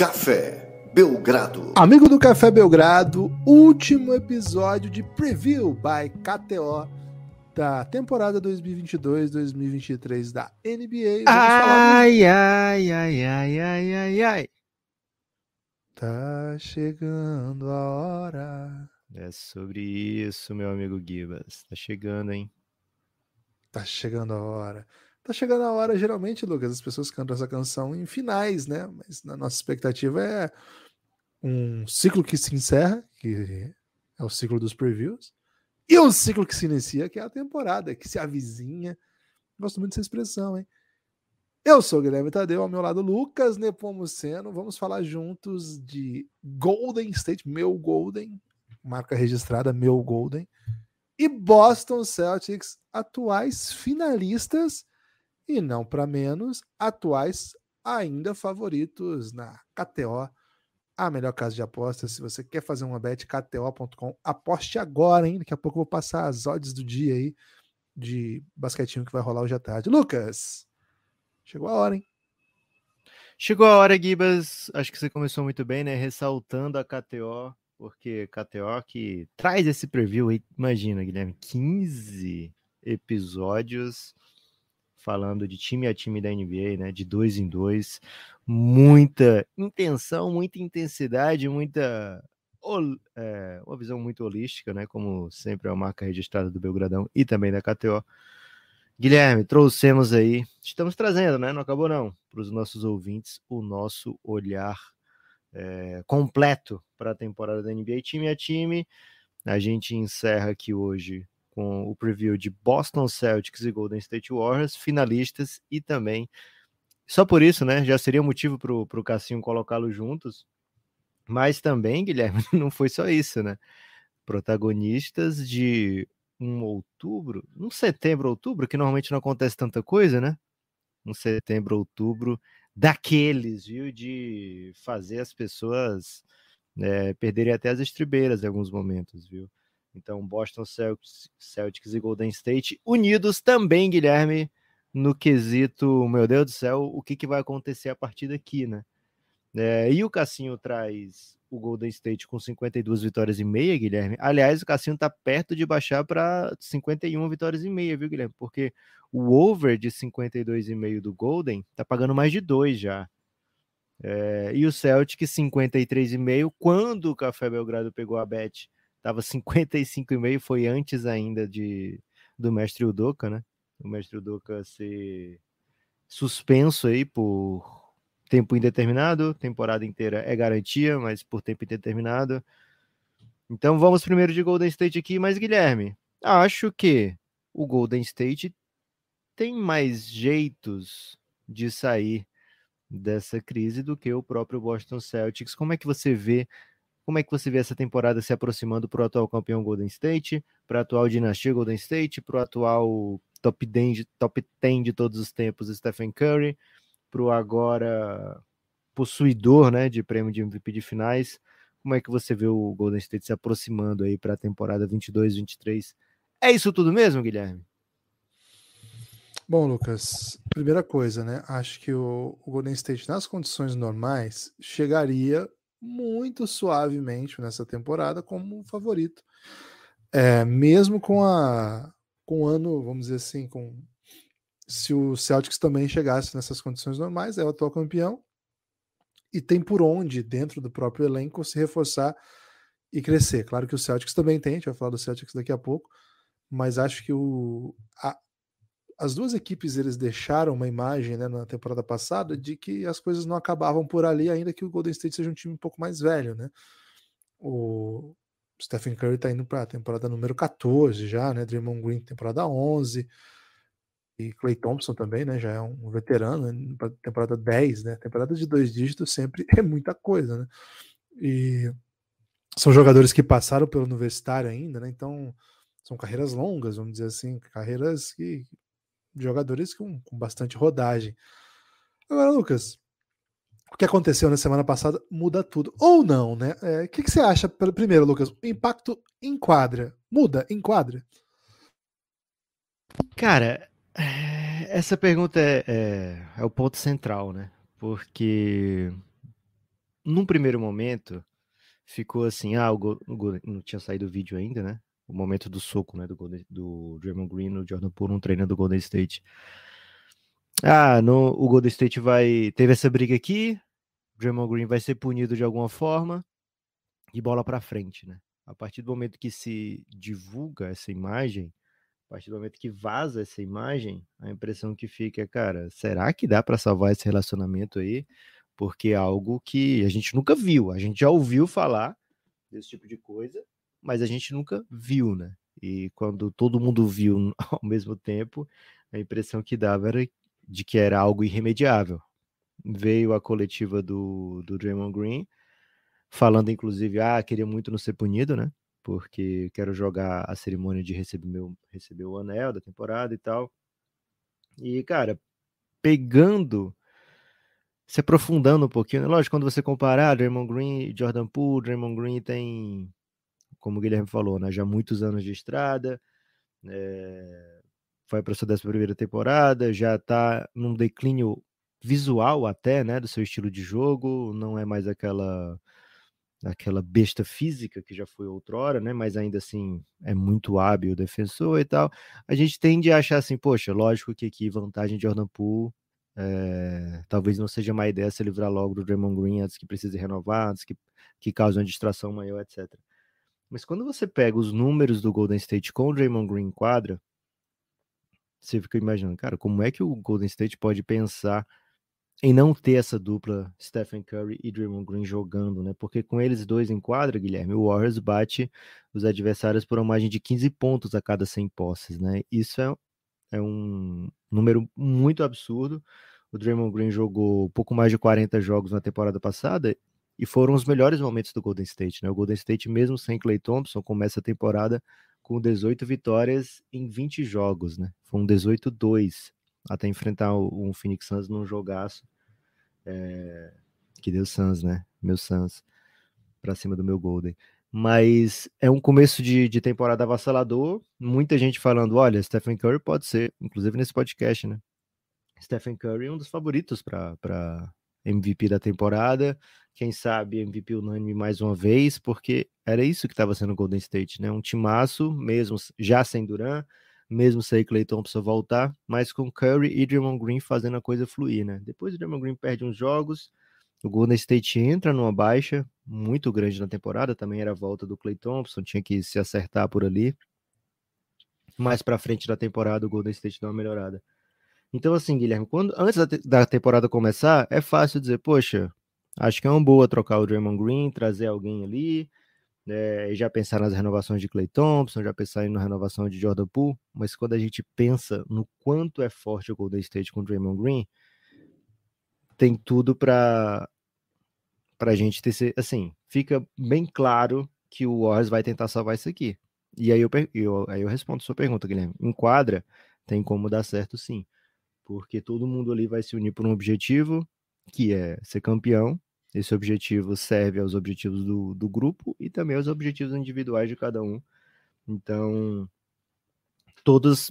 Café Belgrado. Amigo do Café Belgrado, último episódio de Preview by KTO da temporada 2022-2023 da NBA. Vamos ai, ai, ai, ai, ai, ai, ai. Tá chegando a hora. É sobre isso, meu amigo Gibas. Tá chegando, hein? Tá chegando a hora. Tá chegando a hora, geralmente, Lucas, as pessoas cantam essa canção em finais, né? Mas na nossa expectativa é um ciclo que se encerra, que é o ciclo dos previews, e um ciclo que se inicia, que é a temporada, que se avizinha. Gosto muito dessa expressão, hein? Eu sou o Guilherme Tadeu, ao meu lado Lucas Nepomuceno. Vamos falar juntos de Golden State, meu Golden, marca registrada, meu Golden, e Boston Celtics, atuais finalistas e não para menos, atuais ainda favoritos na KTO, a melhor casa de apostas. Se você quer fazer uma bet, KTO.com, aposte agora, hein? Daqui a pouco eu vou passar as odds do dia aí de basquetinho que vai rolar hoje à tarde. Lucas, chegou a hora, hein? Chegou a hora, Gibas. Acho que você começou muito bem, né? Ressaltando a KTO, porque KTO que traz esse preview aí, imagina, Guilherme, 15 episódios falando de time a time da NBA, né? De dois em dois, muita intenção, muita intensidade, muita Ol, é, uma visão muito holística, né? Como sempre é a marca registrada do Belgradão e também da KTO. Guilherme, trouxemos aí, estamos trazendo, né? Não acabou não, para os nossos ouvintes o nosso olhar é, completo para a temporada da NBA, time a time. A gente encerra aqui hoje com o preview de Boston Celtics e Golden State Warriors, finalistas e também. Só por isso, né? Já seria motivo para o Cassinho colocá-los juntos. Mas também, Guilherme, não foi só isso, né? Protagonistas de um outubro, um setembro, outubro, que normalmente não acontece tanta coisa, né? Um setembro, outubro, daqueles, viu? De fazer as pessoas é, perderem até as estribeiras em alguns momentos, viu? Então, Boston Celtics, Celtics e Golden State unidos também, Guilherme, no quesito, meu Deus do céu, o que, que vai acontecer a partir daqui, né? É, e o Cassinho traz o Golden State com 52 vitórias e meia, Guilherme. Aliás, o Cassinho tá perto de baixar para 51 vitórias e meia, viu, Guilherme? Porque o over de 52,5 do Golden tá pagando mais de 2 já. É, e o Celtic 53,5 quando o Café Belgrado pegou a bet Tava 55,5, foi antes ainda de do mestre Udoka, né? O mestre Udoka ser suspenso aí por tempo indeterminado, temporada inteira é garantia, mas por tempo indeterminado. Então vamos primeiro de Golden State aqui, mas Guilherme, acho que o Golden State tem mais jeitos de sair dessa crise do que o próprio Boston Celtics. Como é que você vê como é que você vê essa temporada se aproximando para o atual campeão Golden State, para a atual dinastia Golden State, para o atual top 10, de, top 10 de todos os tempos Stephen Curry, para o agora possuidor né, de prêmio de MVP de finais? Como é que você vê o Golden State se aproximando aí para a temporada 22-23? É isso tudo mesmo, Guilherme? Bom, Lucas, primeira coisa, né? Acho que o Golden State, nas condições normais, chegaria muito suavemente nessa temporada como favorito. É, mesmo com a com o ano, vamos dizer assim, com se o Celtics também chegasse nessas condições normais, é o atual campeão e tem por onde dentro do próprio elenco se reforçar e crescer. Claro que o Celtics também tem, a gente vai falar do Celtics daqui a pouco, mas acho que o, a, as duas equipes eles deixaram uma imagem né, na temporada passada de que as coisas não acabavam por ali, ainda que o Golden State seja um time um pouco mais velho, né? O Stephen Curry está indo para a temporada número 14 já, né? Draymond Green temporada 11 e Clay Thompson também, né? Já é um veterano, né, temporada 10, né? Temporada de dois dígitos sempre é muita coisa, né? E são jogadores que passaram pelo universitário ainda, né? Então são carreiras longas, vamos dizer assim, carreiras que jogadores com, com bastante rodagem. Agora, Lucas, o que aconteceu na semana passada muda tudo. Ou não, né? É, o é, que, que, você acha, primeiro, Lucas? O impacto em quadra. Muda em quadra? Cara, é, essa pergunta é, é, é o ponto central, né? Porque num primeiro momento ficou assim, ah, o Go, o Go, não tinha saído o vídeo ainda, né? o momento do soco, né, do, Golden, do Draymond Green no Jordan Poole, um treino do Golden State. Ah, no, o Golden State vai, teve essa briga aqui, o Draymond Green vai ser punido de alguma forma, e bola para frente, né? A partir do momento que se divulga essa imagem, a partir do momento que vaza essa imagem, a impressão que fica é, cara, será que dá para salvar esse relacionamento aí? Porque é algo que a gente nunca viu, a gente já ouviu falar desse tipo de coisa, mas a gente nunca viu, né? E quando todo mundo viu ao mesmo tempo, a impressão que dava era de que era algo irremediável. Veio a coletiva do, do Draymond Green, falando inclusive, ah, queria muito não ser punido, né? Porque quero jogar a cerimônia de receber, meu, receber o anel da temporada e tal. E, cara, pegando, se aprofundando um pouquinho, né? lógico, quando você comparar ah, Draymond Green e Jordan Poole, Draymond Green tem como o Guilherme falou, né, já muitos anos de estrada, é, foi para sua 11 temporada, já está num declínio visual até, né, do seu estilo de jogo, não é mais aquela aquela besta física que já foi outrora, né? Mas ainda assim é muito hábil o defensor e tal. A gente tende a achar assim, poxa, lógico que aqui vantagem de Jordan Poole, é, talvez não seja má ideia se livrar logo do Draymond Green antes que precise renovar, antes que, que cause uma distração maior, etc. Mas quando você pega os números do Golden State com o Draymond Green em quadra, você fica imaginando, cara, como é que o Golden State pode pensar em não ter essa dupla Stephen Curry e Draymond Green jogando, né? Porque com eles dois em quadra, Guilherme, o Warriors bate os adversários por uma margem de 15 pontos a cada 100 posses, né? Isso é, é um número muito absurdo. O Draymond Green jogou pouco mais de 40 jogos na temporada passada e foram os melhores momentos do Golden State, né? O Golden State, mesmo sem Clay Thompson, começa a temporada com 18 vitórias em 20 jogos, né? Foi um 18-2 até enfrentar o Phoenix Suns num jogaço é... que deu Suns, né? Meu Suns para cima do meu Golden. Mas é um começo de, de temporada avassalador. Muita gente falando: olha, Stephen Curry pode ser, inclusive nesse podcast, né? Stephen Curry é um dos favoritos para MVP da temporada, quem sabe MVP unânime mais uma vez, porque era isso que estava sendo o Golden State, né? Um timaço, mesmo já sem Duran, mesmo sem Clay Thompson voltar, mas com Curry e Draymond Green fazendo a coisa fluir, né? Depois o Draymond Green perde uns jogos, o Golden State entra numa baixa muito grande na temporada, também era a volta do Clay Thompson, tinha que se acertar por ali. Mais para frente da temporada o Golden State dá uma melhorada. Então, assim, Guilherme, quando antes da, te da temporada começar, é fácil dizer, poxa, acho que é uma boa trocar o Draymond Green, trazer alguém ali, né, já pensar nas renovações de Clay Thompson, já pensar na renovação de Jordan Poole, mas quando a gente pensa no quanto é forte o Golden State com o Draymond Green, tem tudo para para a gente ter, assim, fica bem claro que o Warriors vai tentar salvar isso aqui. E aí eu, eu, aí eu respondo sua pergunta, Guilherme. Em quadra, tem como dar certo sim porque todo mundo ali vai se unir por um objetivo, que é ser campeão. Esse objetivo serve aos objetivos do, do grupo e também aos objetivos individuais de cada um. Então, todos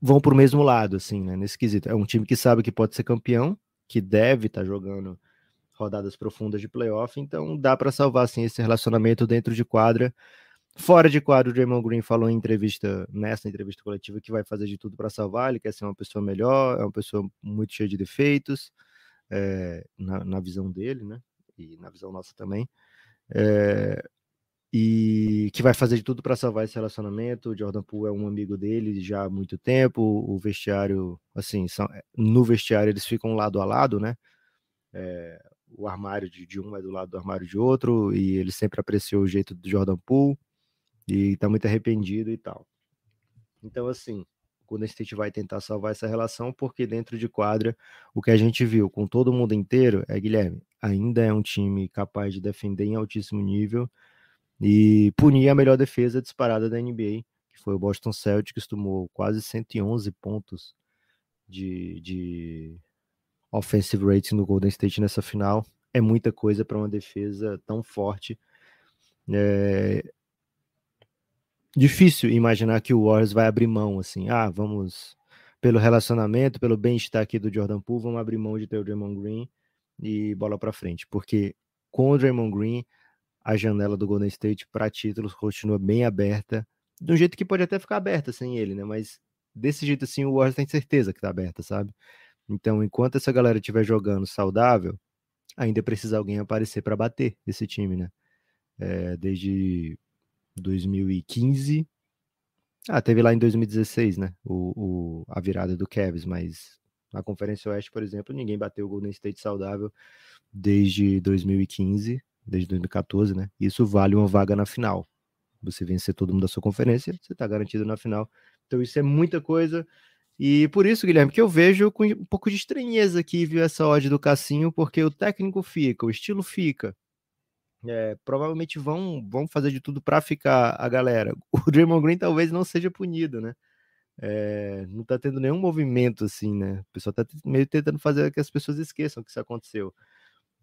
vão para o mesmo lado, assim, né? Nesse quesito. É um time que sabe que pode ser campeão, que deve estar tá jogando rodadas profundas de playoff, então dá para salvar, assim, esse relacionamento dentro de quadra Fora de quadro, o Draymond Green falou em entrevista, nessa entrevista coletiva, que vai fazer de tudo para salvar, ele quer ser uma pessoa melhor, é uma pessoa muito cheia de defeitos, é, na, na, visão dele, né? E na visão nossa também. É, e que vai fazer de tudo para salvar esse relacionamento. O Jordan Poole é um amigo dele já há muito tempo. O vestiário, assim, são, eh, no vestiário eles ficam lado a lado, né? É, o armário de, de, um é do lado do armário de outro, e ele sempre apreciou o jeito do Jordan Poole e tá muito arrependido e tal. Então, assim, o Golden State vai tentar salvar essa relação, porque dentro de quadra, o que a gente viu com todo mundo inteiro é, Guilherme, ainda é um time capaz de defender em altíssimo nível e punir a melhor defesa disparada da NBA, que foi o Boston Celtics, tomou quase 111 pontos de, de offensive rating no Golden State nessa final. É muita coisa para uma defesa tão forte. É, difícil imaginar que o Warriors vai abrir mão, assim, ah, vamos, pelo relacionamento, pelo bem-estar aqui do Jordan Poole, vamos abrir mão de ter o Draymond Green e bola para frente, porque com o Draymond Green, a janela do Golden State para títulos continua bem aberta, de um jeito que pode até ficar aberta sem ele, né, mas desse jeito assim o Warriors tem certeza que tá aberta, sabe? Então, enquanto essa galera estiver jogando saudável, ainda precisa alguém aparecer para bater esse time, né? É, desde 2015. Ah, teve lá em 2016, né? O, o, a virada do Cavs, mas na Conferência Oeste, por exemplo, ninguém bateu o Golden State saudável desde 2015, desde 2014, né? Isso vale uma vaga na final. Você vencer todo mundo da sua conferência, você está garantido na final. Então isso é muita coisa. E por isso, Guilherme, que eu vejo com um pouco de estranheza aqui, viu, essa ódio do Cassinho, porque o técnico fica, o estilo fica, é, provavelmente vão, vão fazer de tudo para ficar a galera. O Draymond Green talvez não seja punido, né? É, não tá tendo nenhum movimento assim, né? O pessoal tá meio tentando fazer que as pessoas esqueçam que isso aconteceu.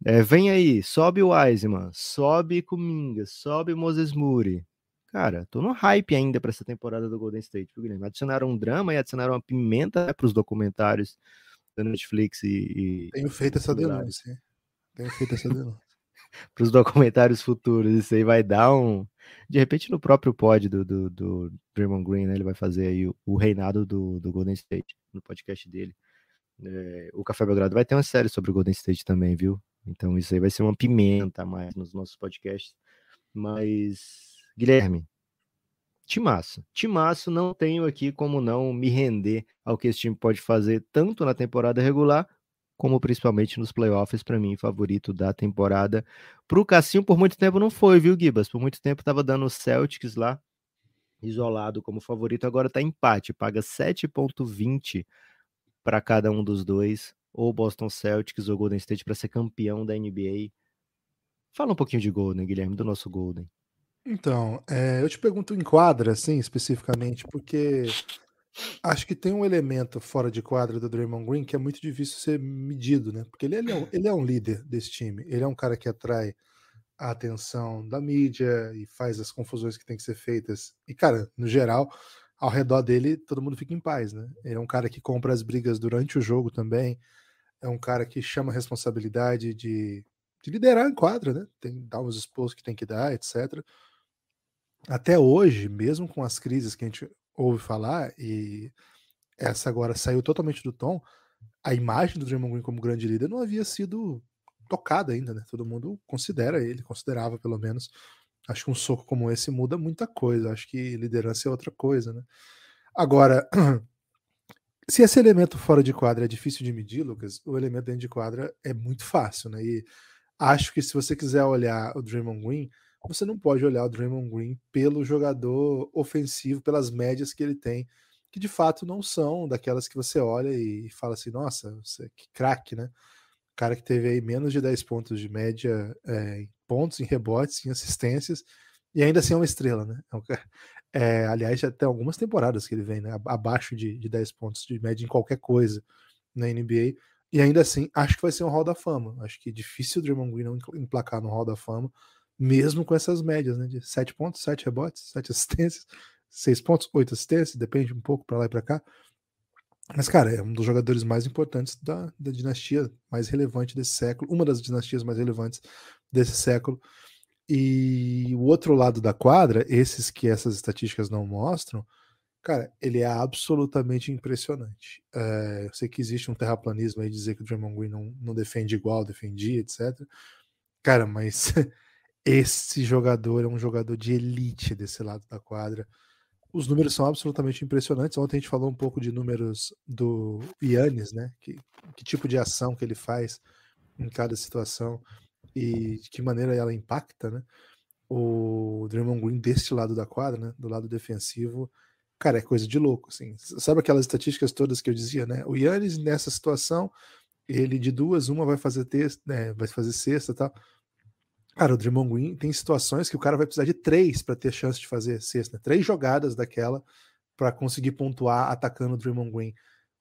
É, vem aí, sobe o Wiseman, sobe Kuminga, sobe Moses Moody. Cara, tô no hype ainda para essa temporada do Golden State, viu, Guilherme? Adicionaram um drama e adicionaram uma pimenta né, para os documentários da Netflix e, e, Tenho feito essa denúncia. Tenho feito essa denúncia para os documentários futuros. Isso aí vai dar um. De repente, no próprio pod do, do, do Draymond Green, né, ele vai fazer aí o, o reinado do, do, Golden State, no podcast dele. É, o Café Belgrado vai ter uma série sobre o Golden State também, viu? Então, isso aí vai ser uma pimenta mais nos nossos podcasts. Mas, Guilherme, Timaço. Timaço, não tenho aqui como não me render ao que esse time pode fazer tanto na temporada regular como principalmente nos playoffs, para mim, favorito da temporada. Para o Cassinho, por muito tempo não foi, viu, Gibas? Por muito tempo estava dando o Celtics lá, isolado como favorito, agora está empate, paga 7,20 para cada um dos dois, ou Boston Celtics ou Golden State para ser campeão da NBA. Fala um pouquinho de Golden, Guilherme, do nosso Golden. Então, é, eu te pergunto em quadra, assim, especificamente, porque Acho que tem um elemento fora de quadra do Draymond Green que é muito difícil ser medido, né? Porque ele, ele, é, um, é. ele é um líder desse time, ele é um cara que atrai a atenção da mídia e faz as confusões que tem que ser feitas. E, cara, no geral, ao redor dele, todo mundo fica em paz, né? Ele é um cara que compra as brigas durante o jogo também, é um cara que chama a responsabilidade de, de liderar em quadra, né? Tem, dar uns expulsos que tem que dar, etc. Até hoje, mesmo com as crises que a gente ouve falar, e essa agora saiu totalmente do tom, a imagem do Draymond Green como grande líder não havia sido tocada ainda, né? Todo mundo considera ele, considerava pelo menos. Acho que um soco como esse muda muita coisa. Acho que liderança é outra coisa, né? Agora, se esse elemento fora de quadra é difícil de medir, Lucas, o elemento dentro de quadra é muito fácil, né? E acho que se você quiser olhar o Draymond Green, você não pode olhar o Draymond Green pelo jogador ofensivo, pelas médias que ele tem, que de fato não são daquelas que você olha e fala assim, nossa, você, que craque, né? O cara que teve aí menos de 10 pontos de média é, em pontos, em rebotes, em assistências, e ainda assim é uma estrela, né? É, eh, aliás, já tem algumas temporadas que ele vem né? abaixo de, de 10 pontos de média em qualquer coisa na NBA, e ainda assim acho que vai ser um Hall da Fama. Acho que é difícil o Draymond Green não emplacar no Hall da Fama, mesmo com essas médias, né? De 7 pontos, 7 rebotes, 7 assistências, 6 pontos, 8 assistências, depende um pouco para lá e para cá. Mas, cara, é um dos jogadores mais importantes da, da dinastia mais relevante desse século, uma das dinastias mais relevantes desse século. E o outro lado da quadra, esses que essas estatísticas não mostram, cara, ele é absolutamente impressionante. É, eu sei que existe um terraplanismo aí de dizer que o Draymond Green não, não defende igual, defendia, etc. Cara, mas esse jogador é um jogador de elite desse lado da quadra. Os números são absolutamente impressionantes. Ontem a gente falou um pouco de números do Yannis, né? Que, que tipo de ação que ele faz em cada situação e de que maneira ela impacta, né? O Draymond Green deste lado da quadra, né? Do lado defensivo, cara, é coisa de louco, assim. Sabe aquelas estatísticas todas que eu dizia, né? O Yannis nessa situação, ele de duas, uma vai fazer texto, né? Vai fazer sexta, tal. Tá? Cara, o Draymond Green tem situações que o cara vai precisar de três para ter chance de fazer sexta, né? três jogadas daquela para conseguir pontuar atacando o Draymond Green.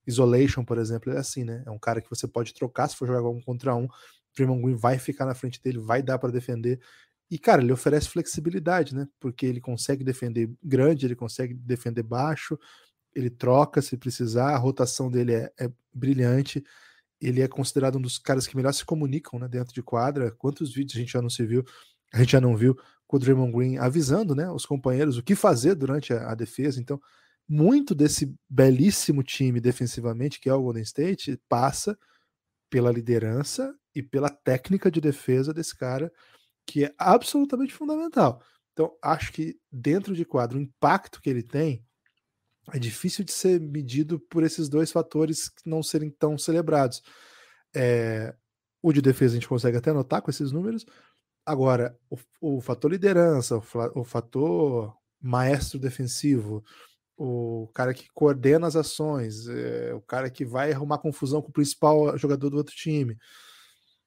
Isolation, por exemplo, é assim, né? É um cara que você pode trocar se for jogar um contra um. O Draymond Green vai ficar na frente dele, vai dar para defender. E, cara, ele oferece flexibilidade, né? Porque ele consegue defender grande, ele consegue defender baixo, ele troca se precisar, a rotação dele é, é brilhante ele é considerado um dos caras que melhor se comunicam né, dentro de quadra. Quantos vídeos a gente já não se viu, a gente já não viu com o Draymond Green avisando né, os companheiros o que fazer durante a, a defesa. Então, muito desse belíssimo time defensivamente que é o Golden State passa pela liderança e pela técnica de defesa desse cara, que é absolutamente fundamental. Então, acho que dentro de quadro, o impacto que ele tem é difícil de ser medido por esses dois fatores que não serem tão celebrados. É, o de defesa a gente consegue até notar com esses números. Agora, o, o fator liderança, o, o, fator maestro defensivo, o cara que coordena as ações, é, o cara que vai arrumar confusão com o principal jogador do outro time.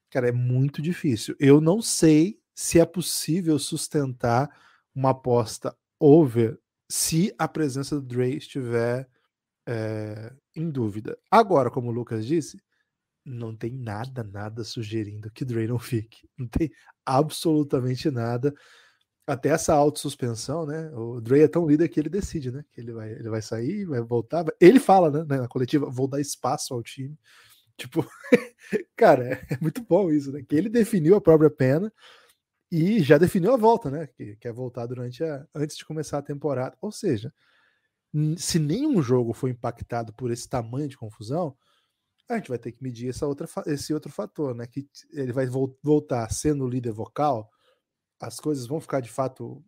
Cara, é muito difícil. Eu não sei se é possível sustentar uma aposta over se a presença do Dre estiver é, em dúvida. Agora, como o Lucas disse, não tem nada, nada sugerindo que Dre não fique. Não tem absolutamente nada. Até essa autossuspensão, né? O Dre é tão líder que ele decide, né? Que ele vai, ele vai sair, vai voltar. Ele fala, né, né? Na coletiva, vou dar espaço ao time. Tipo, cara, é, é muito bom isso, né? Que ele definiu a própria pena e já definiu a volta, né? Que quer é voltar durante a, antes de começar a temporada. Ou seja, se nenhum jogo foi impactado por esse tamanho de confusão, a gente vai ter que medir essa outra, esse outro fator, né? Que ele vai voltar sendo líder vocal, as coisas vão ficar de fato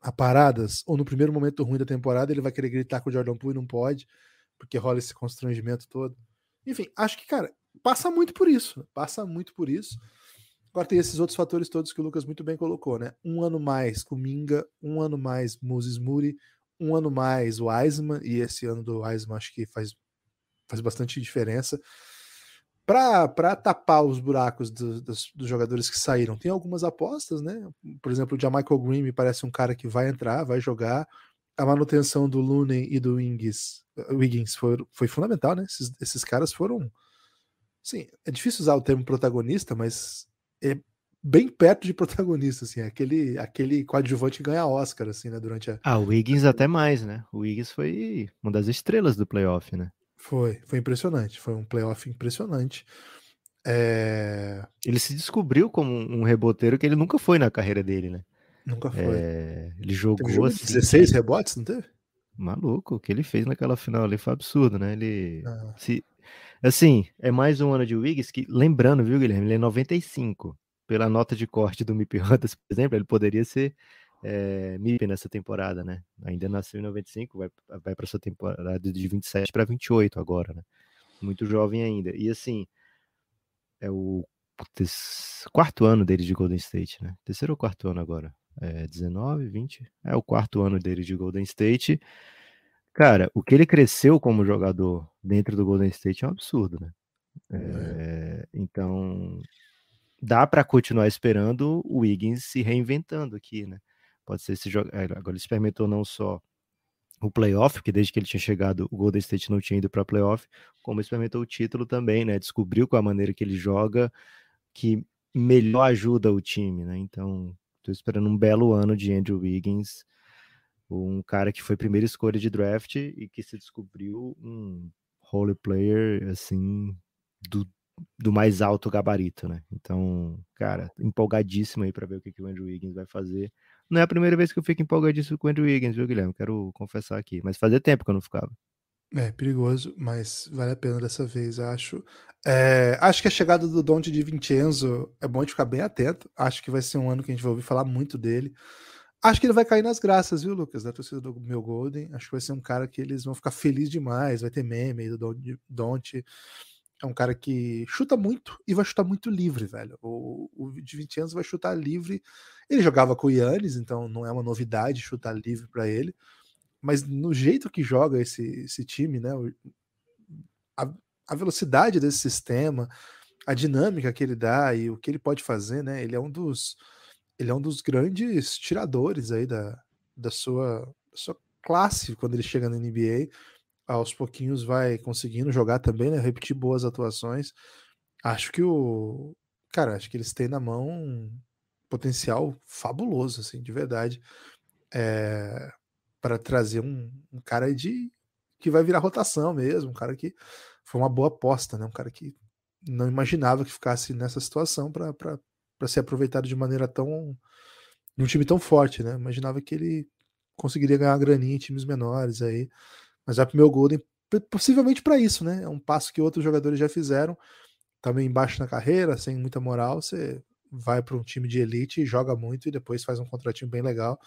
aparadas, ou no primeiro momento ruim da temporada ele vai querer gritar com o Jordan Poole e não pode, porque rola esse constrangimento todo. Enfim, acho que, cara, passa muito por isso. Né, passa muito por isso. Claro, tem esses outros fatores todos que o Lucas muito bem colocou, né? Um ano mais Cominga um ano mais Moses Muri, um ano mais o Wiseman, e esse ano do Wiseman acho que faz, faz bastante diferença. Para tapar os buracos do, dos, dos, jogadores que saíram, tem algumas apostas, né? Por exemplo, o Jamaica Green me parece um cara que vai entrar, vai jogar. A manutenção do Lunen e do Wings, eh, Wiggins foi, foi fundamental, né? Esses, esses caras foram. Sim, é difícil usar o termo protagonista, mas é bem perto de protagonista, assim, aquele, aquele coadjuvante que ganha Oscar, assim, né, durante a... Ah, o Wiggins até mais, né? O Wiggins foi uma das estrelas do playoff, né? Foi, foi impressionante, foi um playoff impressionante. É... Ele se descobriu como um reboteiro que ele nunca foi na carreira dele, né? Nunca é, foi. É... Ele jogou assim, 16 rebotes, não teve? Maluco, o que ele fez naquela final ali foi absurdo, né? Ele ah. se, Assim, é mais um ano de Wiggs que, lembrando, viu, Guilherme, ele é 95. Pela nota de corte do Mip Hunters, por exemplo, ele poderia ser é, eh, MIP nessa temporada, né? Ainda nasceu em 95, vai, vai para sua temporada de 27 para 28 agora, né? Muito jovem ainda. E assim, é o putz, quarto ano dele de Golden State, né? Terceiro ou quarto ano agora? É, 19, 20? É o quarto ano dele de Golden State. Cara, o que ele cresceu como jogador dentro do Golden State é um absurdo, né? É, eh, então, dá para continuar esperando o Wiggins se reinventando aqui, né? Pode ser esse jogo. Eh, agora ele experimentou não só o playoff, que desde que ele tinha chegado, o Golden State não tinha ido para playoff, como experimentou o título também, né? Descobriu com é a maneira que ele joga que melhor ajuda o time, né? Então, estou esperando um belo ano de Andrew Wiggins um cara que foi primeira escolha de draft e que se descobriu um role player assim do, do mais alto gabarito, né? Então, cara, empolgadíssimo aí para ver o que, que o Andrew Wiggins vai fazer. Não é a primeira vez que eu fico empolgadíssimo com o Andrew Wiggins, viu, Guilherme? Quero confessar aqui, mas fazia tempo que eu não ficava. É, perigoso, mas vale a pena dessa vez, acho. É, acho que a chegada do Dante de Vincenzo é bom de ficar bem atento. Acho que vai ser um ano que a gente vai ouvir falar muito dele. Acho que ele vai cair nas graças, viu, Lucas, da torcida do meu Golden. Acho que vai ser um cara que eles vão ficar felizes demais. Vai ter meme do Don't. É um cara que chuta muito e vai chutar muito livre, velho. O, o de 20 anos vai chutar livre. Ele jogava com o Yannis, então não é uma novidade chutar livre para ele. Mas no jeito que joga esse, esse time, né? A, a velocidade desse sistema, a dinâmica que ele dá e o que ele pode fazer, né? Ele é um dos ele é um dos grandes tiradores aí da, da, sua, sua classe quando ele chega na NBA. Aos pouquinhos vai conseguindo jogar também, né? Repetir boas atuações. Acho que o. Cara, acho que eles têm na mão um potencial fabuloso, assim, de verdade. É, eh, para trazer um, um cara de que vai virar rotação mesmo, um cara que foi uma boa aposta, né? Um cara que não imaginava que ficasse nessa situação para para ser aproveitado de maneira tão. num time tão forte, né? Imaginava que ele conseguiria ganhar graninha em times menores aí. Mas vai pro meu Golden, possivelmente para isso, né? É um passo que outros jogadores já fizeram, também tá embaixo na carreira, sem muita moral, você vai para um time de elite, joga muito e depois faz um contratinho bem legal.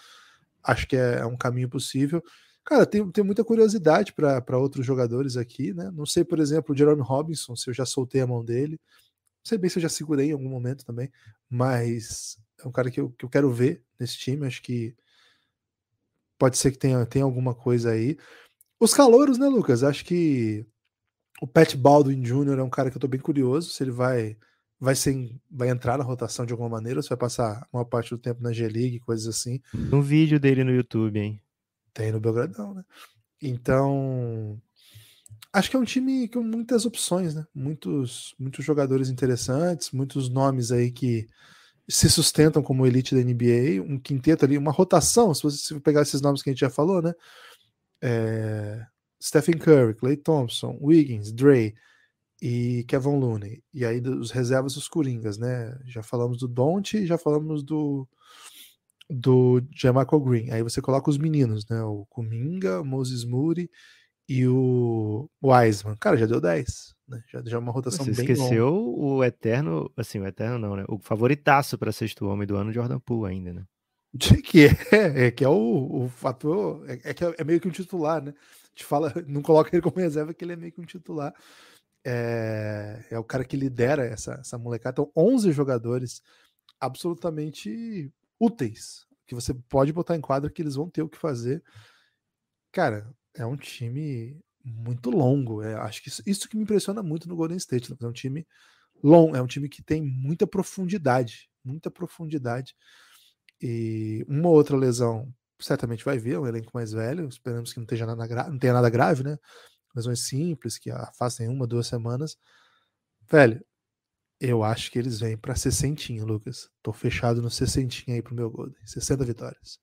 Acho que é, é um caminho possível. Cara, tem, tem muita curiosidade para outros jogadores aqui, né? Não sei, por exemplo, o Jerome Robinson, se eu já soltei a mão dele. Não sei bem se eu já segurei em algum momento também, mas é um cara que eu, que eu quero ver nesse time. Acho que pode ser que tenha, tenha alguma coisa aí. Os calouros, né, Lucas? Acho que o Pat Baldwin Jr. é um cara que eu estou bem curioso se ele vai vai ser vai entrar na rotação de alguma maneira, ou se vai passar uma parte do tempo na G-League, coisas assim. Um vídeo dele no YouTube, hein? Tem no Belgradão, né? Então, acho que é um time com muitas opções, né? Muitos, muitos jogadores interessantes, muitos nomes aí que se sustentam como elite da NBA, um quinteto ali, uma rotação, se você pegar esses nomes que a gente já falou, né? É... Stephen Curry, Clay Thompson, Wiggins, Dre e Kevin Looney. E aí os reservas os Coringas, né? Já falamos do Don't, já falamos do do Jamal Green. Aí você coloca os meninos, né? O Kuminga, Moses Moody e o Wiseman. Cara, já deu 10. Né? Já, já é uma rotação Você bem esqueceu o Eterno, assim, o Eterno não, né? O favoritaço para sexto homem do ano, Jordan Poole ainda, né? De que é, é que é o, o fator, é, é que é, é meio que um titular, né? Te fala, não coloca ele como reserva, que ele é meio que um titular. É, é o cara que lidera essa, essa molecada. Então, 11 jogadores absolutamente úteis, que você pode botar em quadro que eles vão ter o que fazer. Cara, é um time muito longo. É, acho que isso, isso, que me impressiona muito no Golden State. é um time longo, é um time que tem muita profundidade, muita profundidade. E uma outra lesão certamente vai vir, é um elenco mais velho. Esperamos que não, esteja nada, não tenha nada grave, né? Lesões simples que afastem uma, duas semanas. Velho, eu acho que eles vêm para 60, Lucas. Tô fechado no 60 aí pro meu Golden. 60 vitórias.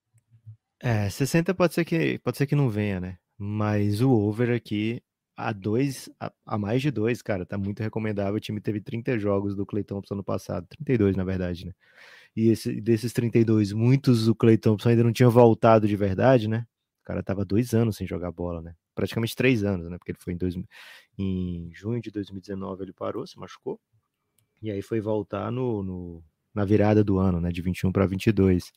É, 60 pode ser que pode ser que não venha, né? Mas o over aqui, a dois, a, a mais de dois, cara, tá muito recomendável. O time teve 30 jogos do Clay Thompson no passado, 32 na verdade, né? E esse, desses 32, muitos do Clay Thompson ainda não tinha voltado de verdade, né? O cara tava dois anos sem jogar bola, né? Praticamente três anos, né? Porque ele foi em, dois, em junho de 2019, ele parou, se machucou. E aí foi voltar no, no na virada do ano, né? De 21 para 22.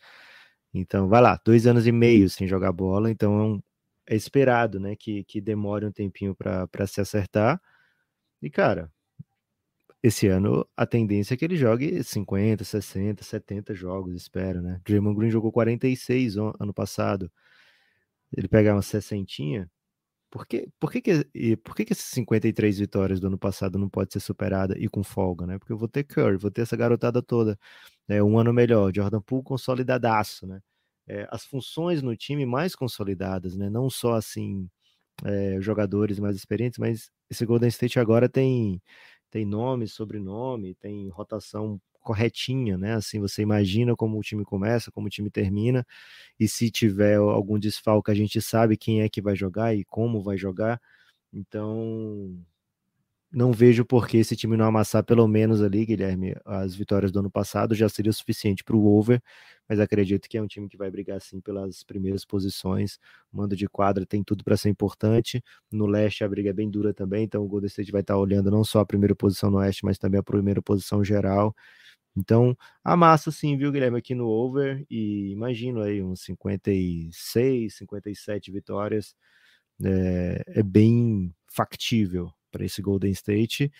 Então, vai lá, dois anos e meio sem jogar bola, então é um, é esperado, né? Que, que demore um tempinho para se acertar. E, cara, esse ano a tendência é que ele jogue 50, 60, 70 jogos, espero, né? Draymond Green jogou 46 ano passado. Ele pegar uma sessentinha? Por que, por que, que, por que, que essas 53 vitórias do ano passado não pode ser superada e com folga, né? Porque eu vou ter Curry, vou ter essa garotada toda. Né? Um ano melhor, Jordan Poole consolidadaço, né? é, as funções no time mais consolidadas, né? Não só assim é, jogadores mais experientes, mas esse Golden State agora tem tem nome, sobrenome, tem rotação corretinha, né? Assim, você imagina como o time começa, como o time termina, e se tiver algum desfalque, a gente sabe quem é que vai jogar e como vai jogar. Então, não vejo por que esse time não amassar pelo menos ali, Guilherme, as vitórias do ano passado já seria suficiente para o over, mas acredito que é um time que vai brigar sim pelas primeiras posições. O mando de quadra tem tudo para ser importante. No leste a briga é bem dura também, então o Golden State vai estar tá olhando não só a primeira posição no oeste, mas também a primeira posição geral. Então, a massa sim, viu, Guilherme, aqui no over e imagino aí uns 56, 57 vitórias. É, é bem factível para esse Golden State.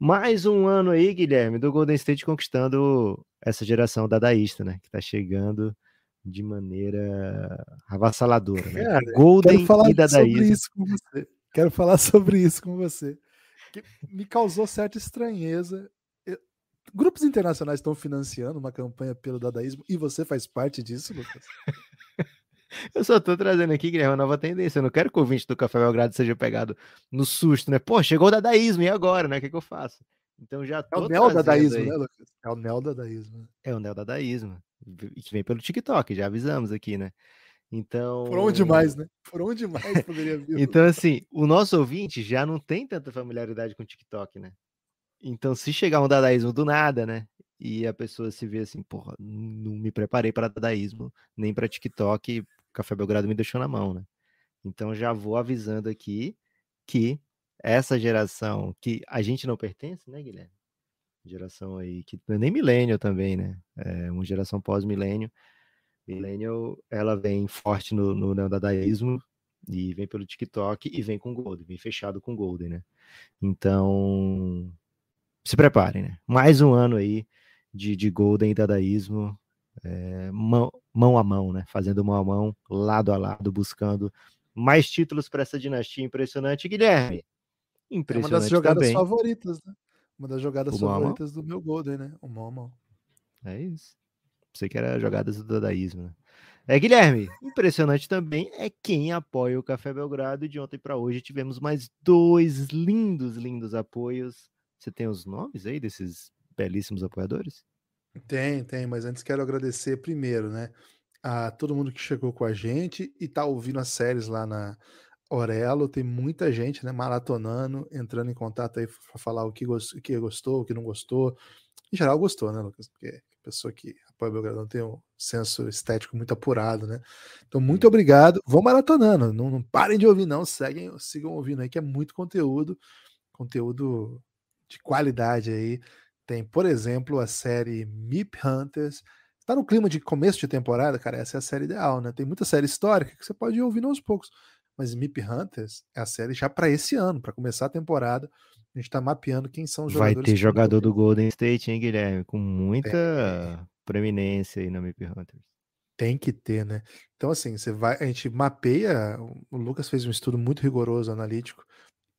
Mais um ano aí, Guilherme, do Golden State conquistando essa geração dadaísta, né? Que tá chegando de maneira avassaladora. Né? Cara, Golden quero falar e dadaísta. Sobre isso com você. Quero falar sobre isso com você. Que me causou certa estranheza. Eu... Grupos internacionais estão financiando uma campanha pelo dadaísmo e você faz parte disso, Lucas? Eu só tô trazendo aqui, Guilherme, uma nova tendência. Eu não quero que o ouvinte do Café Belgrado seja pegado no susto, né? Pô, chegou o dadaísmo, e agora, né? O que, é que eu faço? Então já É o neodadaísmo, né, Lucas? É o neodadaísmo. É o neodadaísmo. Que vem pelo TikTok, já avisamos aqui, né? Então. Por onde mais, né? Por onde mais poderia vir? então, assim, o nosso ouvinte já não tem tanta familiaridade com o TikTok, né? Então, se chegar um dadaísmo do nada, né? E a pessoa se vê assim, porra, não me preparei para dadaísmo, nem para TikTok, Café Belgrado me deixou na mão, né? Então já vou avisando aqui que essa geração que a gente não pertence, né, Guilherme? Geração aí que é nem milênio também, né? É uma geração pós-milênio. Millennial, ela vem forte no, no neodadaísmo e vem pelo TikTok e vem com Golden, vem fechado com Golden, né? Então, se preparem, né? Mais um ano aí de, de Golden e dadaísmo é, mão, mão a mão, né? Fazendo mão a mão, lado a lado, buscando mais títulos para essa dinastia impressionante. Guilherme, impressionante. É uma das jogadas também. favoritas, né? Uma das jogadas o favoritas do meu Golden, né? O mão a mão. É isso. Pensei que era jogadas do dadaísmo, né? É, Guilherme, impressionante também é quem apoia o Café Belgrado. E de ontem para hoje tivemos mais dois lindos, lindos apoios. Você tem os nomes aí desses belíssimos apoiadores? Tem, tem, mas antes quero agradecer primeiro, né? A todo mundo que chegou com a gente e tá ouvindo as séries lá na Orelo. Tem muita gente, né? Maratonando, entrando em contato aí para falar o que, gost... o que gostou, o que não gostou. Em geral, gostou, né, Lucas? Porque pessoa que apoia o Belgradão tem um senso estético muito apurado, né? Então, muito obrigado. Vão maratonando, não, não parem de ouvir, não. Seguem, sigam ouvindo aí, que é muito conteúdo, conteúdo de qualidade aí. Tem, por exemplo, a série Meep Hunters. Está no clima de começo de temporada, cara. Essa é a série ideal, né? Tem muita série histórica que você pode ir ouvindo aos poucos. Mas Meep Hunters é a série já para esse ano, para começar a temporada. A gente está mapeando quem são os Vai jogadores. Vai ter jogador do Golden State, hein, Guilherme? Com muita preeminência aí na Meep Hunters. Tem que ter, né? Então, assim, você vai, a gente mapeia. O Lucas fez um estudo muito rigoroso, analítico,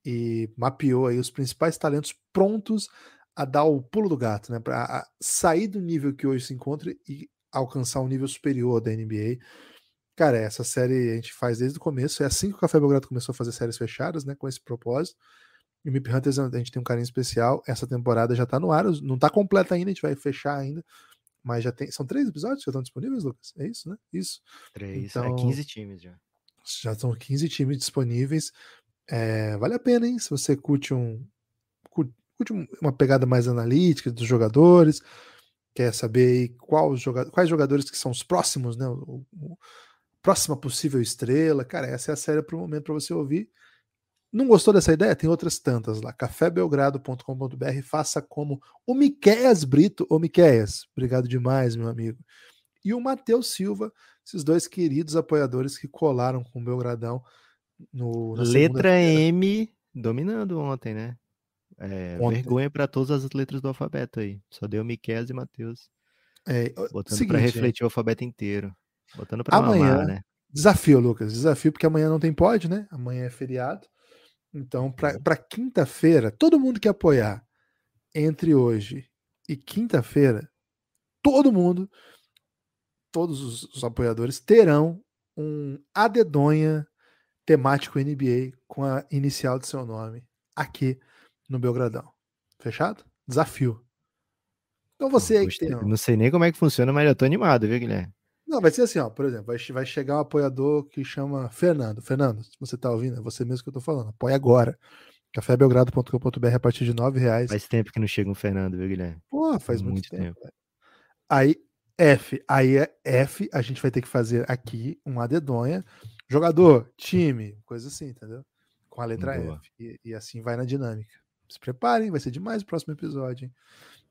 e mapeou aí os principais talentos prontos a dar o pulo do gato, né? Para sair do nível que hoje se encontra e alcançar um nível superior da NBA. Cara, essa série a gente faz desde o começo. É assim que o Café Belgrado começou a fazer séries fechadas, né? Com esse propósito. E o Mip Hunters a gente tem um carinho especial. Essa temporada já tá no ar, não tá completa ainda, a gente vai fechar ainda. Mas já tem. São três episódios que estão disponíveis, Lucas? É isso, né? Isso. Três, é, então, é 15 times já. Já são 15 times disponíveis. É, vale a pena, hein? Se você curte um, uma pegada mais analítica dos jogadores, quer saber quais, jogadores, quais jogadores que são os próximos, né? O, o, próxima possível estrela. Cara, essa é a série para o momento para você ouvir. Não gostou dessa ideia? Tem outras tantas lá. cafébelgrado.com.br. Faça como o Miqueias Brito. ou Miqueias, obrigado demais, meu amigo. E o Matheus Silva, esses dois queridos apoiadores que colaram com o Belgradão no. Letra M dominando ontem, né? É, vergonha para todas as letras do alfabeto aí. Só deu Miquel e Matheus. É, botando para é. refletir o alfabeto inteiro. Botando para amanhã, mamar, né? Desafio, Lucas. Desafio, porque amanhã não tem pode né? Amanhã é feriado. Então, para uhum. quinta-feira, todo mundo que apoiar entre hoje e quinta-feira, todo mundo, todos os, os, apoiadores terão um adedonha temático NBA com a inicial de seu nome aqui no Belgradão. Fechado? Desafio. Então você não, aí que tem. Não sei nem como é que funciona, mas eu tô animado, viu, Guilherme? Não, vai ser assim, ó. Por exemplo, vai, vai chegar um apoiador que chama Fernando. Fernando, se você tá ouvindo, é você mesmo que eu tô falando. Apoia agora. cafébelgrado.com.br a partir de nove reais. Faz tempo que não chega um Fernando, viu, Guilherme? Pô, faz, faz muito, muito, tempo. tempo. Aí, F. Aí é F, a gente vai ter que fazer aqui uma dedonha. Jogador, time, coisa assim, entendeu? Com a letra Boa. F. E, e assim vai na dinâmica se preparem, vai ser demais o próximo episódio. Hein?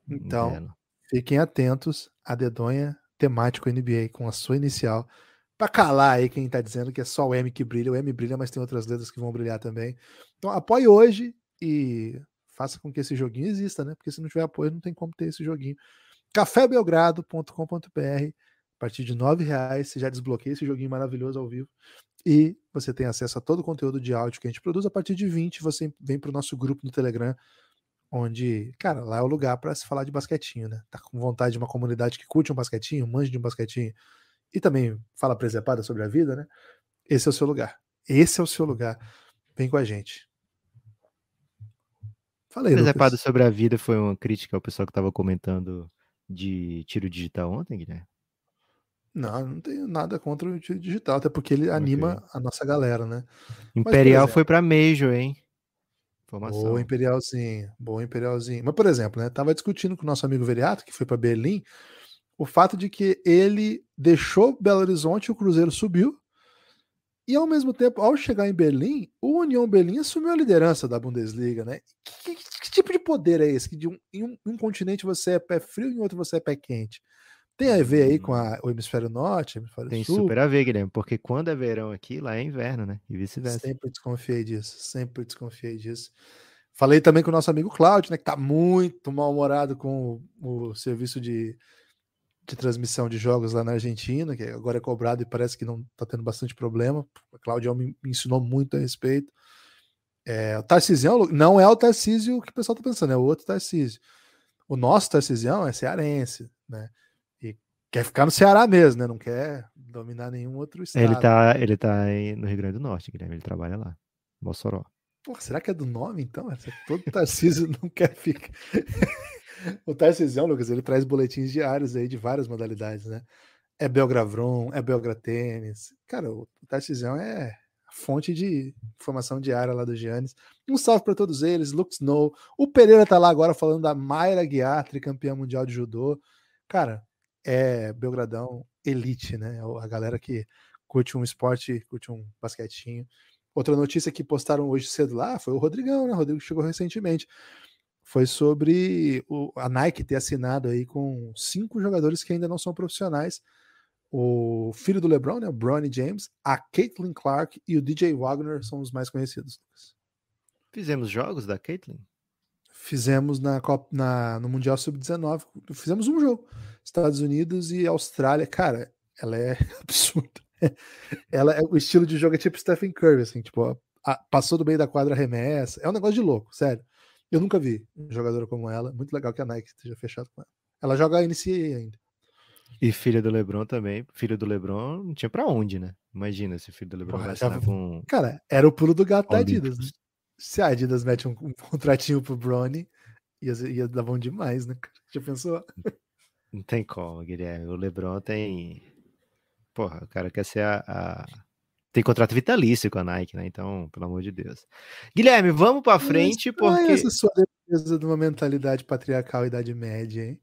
Então, fiquem atentos à dedonha temático NBA com a sua inicial. Pra calar aí quem tá dizendo que é só o M que brilha. O M brilha, mas tem outras letras que vão brilhar também. Então apoie hoje e faça com que esse joguinho exista, né? Porque se não tiver apoio, não tem como ter esse joguinho. cafébelgrado.com.br a partir de nove reais, você já desbloqueia esse joguinho maravilhoso ao vivo e você tem acesso a todo o conteúdo de áudio que a gente produz. A partir de 20, você vem para o nosso grupo no Telegram, onde, cara, lá é o lugar para se falar de basquetinho, né? Tá com vontade de uma comunidade que curte um basquetinho, manja de um basquetinho e também fala presepada sobre a vida, né? Esse é o seu lugar. Esse é o seu lugar. Vem com a gente. Falei, Presepada sobre a vida foi uma crítica ao pessoal que estava comentando de tiro digital ontem, Guilherme? Né? Não, não tenho nada contra o digital, até porque ele anima okay. a nossa galera, né? Imperial Mas, foi para Major, hein? Informação. Boa Imperialzinho, boa Imperialzinho. Mas, por exemplo, né, tava discutindo com o nosso amigo Veriato, que foi para Berlim, o fato de que ele deixou Belo Horizonte, o Cruzeiro subiu, e ao mesmo tempo, ao chegar em Berlim, o União Berlim assumiu a liderança da Bundesliga, né? Que, que, que tipo de poder é esse? Que de um, em, um, em um continente você é pé frio, em outro você é pé quente. Tem a ver aí uhum. com a, o hemisfério norte, hemisfério Tem sul? Tem super a ver, Guilherme, porque quando é verão aqui, lá é inverno, né? E vice-versa. Sempre desconfiei disso, sempre desconfiei disso. Falei também com o nosso amigo Cláudio, né, que tá muito mal-humorado com o, o serviço de, de transmissão de jogos lá na Argentina, que agora é cobrado e parece que não tá tendo bastante problema. O Cláudio é me, me ensinou muito a respeito. É, o Tarcísio é não é o Tarcísio que o pessoal tá pensando, é o outro Tarcísio. O nosso Tarcísio é cearense, né? Quer ficar no Ceará mesmo, né? Não quer dominar nenhum outro é, estado. Ele tá, ele tá no Rio Grande do Norte, Guilherme. Ele trabalha lá, Mossoró. Porra, será que é do nome, então? É todo Tarcísio não quer ficar. o Tarcísio, Lucas, ele traz boletins diários aí de várias modalidades, né? É Belgravron, é Tênis. Cara, o Tarcísio é fonte de informação diária lá do Giannis. Um salve para todos eles, Lux Snow. O Pereira tá lá agora falando da Mayra Guiar, campeã mundial de judô. Cara, é Belgradão elite, né? A galera que curte um esporte, curte um basquetinho. Outra notícia que postaram hoje cedo lá foi o Rodrigão, né? O Rodrigo chegou recentemente. Foi sobre o, a Nike ter assinado aí com cinco jogadores que ainda não são profissionais. O filho do LeBron, né? O Bronny James, a Caitlin Clark e o DJ Wagner são os mais conhecidos. Fizemos jogos da Caitlin? Fizemos na Copa, na, no Mundial Sub-19. Fizemos um jogo. Estados Unidos e Austrália, cara, ela é absurda. Ela é, o estilo de jogo é tipo Stephen Curry, assim, tipo, a, a, passou do meio da quadra remessa. É um negócio de louco, sério. Eu nunca vi um jogadora como ela. Muito legal que a Nike esteja fechado com ela. Ela joga a NCAA ainda. E filha do Lebron também. Filha do Lebron não tinha pra onde, né? Imagina se filho do Lebron Pô, vai com. Cara, era o pulo do gato da Adidas, né? Se a Adidas mete um, um contratinho pro Brony, ia, ia dar bom demais, né? Já pensou? Não tem como, Guilherme. O Lebron tem. Porra, o cara quer ser a... a tem contrato vitalício com a Nike, né? Então, pelo amor de Deus. Guilherme, vamos para frente Mas, é porque essa sua defesa de uma mentalidade patriarcal idade média, hein?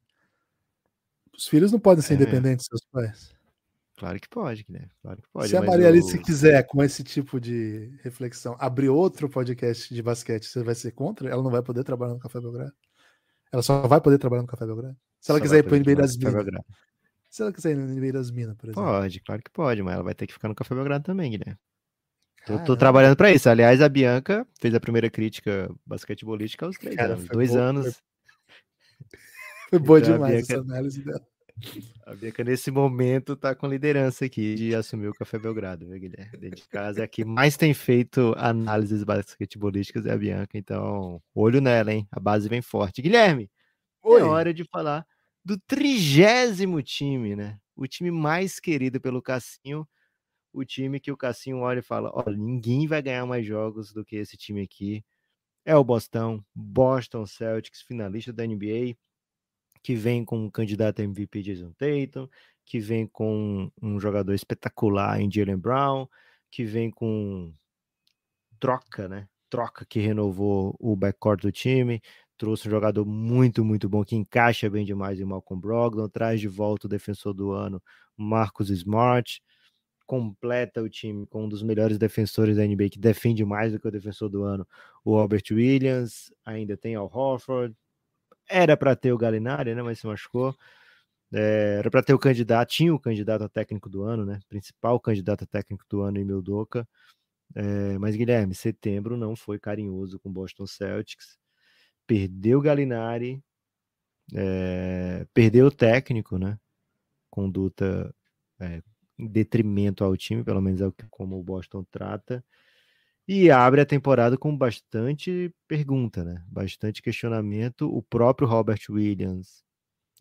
Os filhos não podem ser é. independentes dos seus pais. Claro que pode, Guilherme. Claro que pode. Se a Maria Alice eu... quiser, com esse tipo de reflexão, abrir outro podcast de basquete, você vai ser contra? Ela não vai poder trabalhar no Café Belgrado? Ela só vai poder trabalhar no Café Belgrado? Se ela só quiser ir para o NBA das Minas. Se ela quiser ir no NBA das Minas, por exemplo. Pode, claro que pode, mas ela vai ter que ficar no Café Belgrado também, Guilherme. Eu tô trabalhando para isso. Aliás, a Bianca fez a primeira crítica basquetebolística aos três Cara, anos. Dois boa, anos. Foi, foi boa então, demais Bianca... essa análise dela. A Bianca, nesse momento, tá com liderança aqui de assumir o Café Belgrado, viu, Guilherme? Dentro de casa é a que mais tem feito análises basquetebolísticas é a Bianca, então olho nela, hein? A base vem forte. Guilherme, é Oi. é hora de falar do trigésimo time, né? O time mais querido pelo Cassinho, o time que o Cassinho olha e fala: olha, ninguém vai ganhar mais jogos do que esse time aqui. É o Bostão, Boston Celtics, finalista da NBA, que vem com um candidato a MVP Jason Tatum, que vem com um jogador espetacular em Jalen Brown, que vem com troca, né? Troca que renovou o backcourt do time, trouxe um jogador muito, muito bom que encaixa bem demais em Malcolm Brogdon, traz de volta o defensor do ano, Marcos Smart, completa o time com um dos melhores defensores da NBA que defende mais do que o defensor do ano, o Albert Williams, ainda tem Al Horford, era para ter o Galinari, né? Mas se machucou. É, era para ter o candidato, tinha o candidato a técnico do ano, né? Principal candidato a técnico do ano em Mildoca. É, eh, mas Guilherme, setembro não foi carinhoso com Boston Celtics. Perdeu o Galinari, é, perdeu o técnico, né? Conduta é, em detrimento ao time, pelo menos é como o Boston trata. E abre a temporada com bastante pergunta, né? Bastante questionamento. O próprio Robert Williams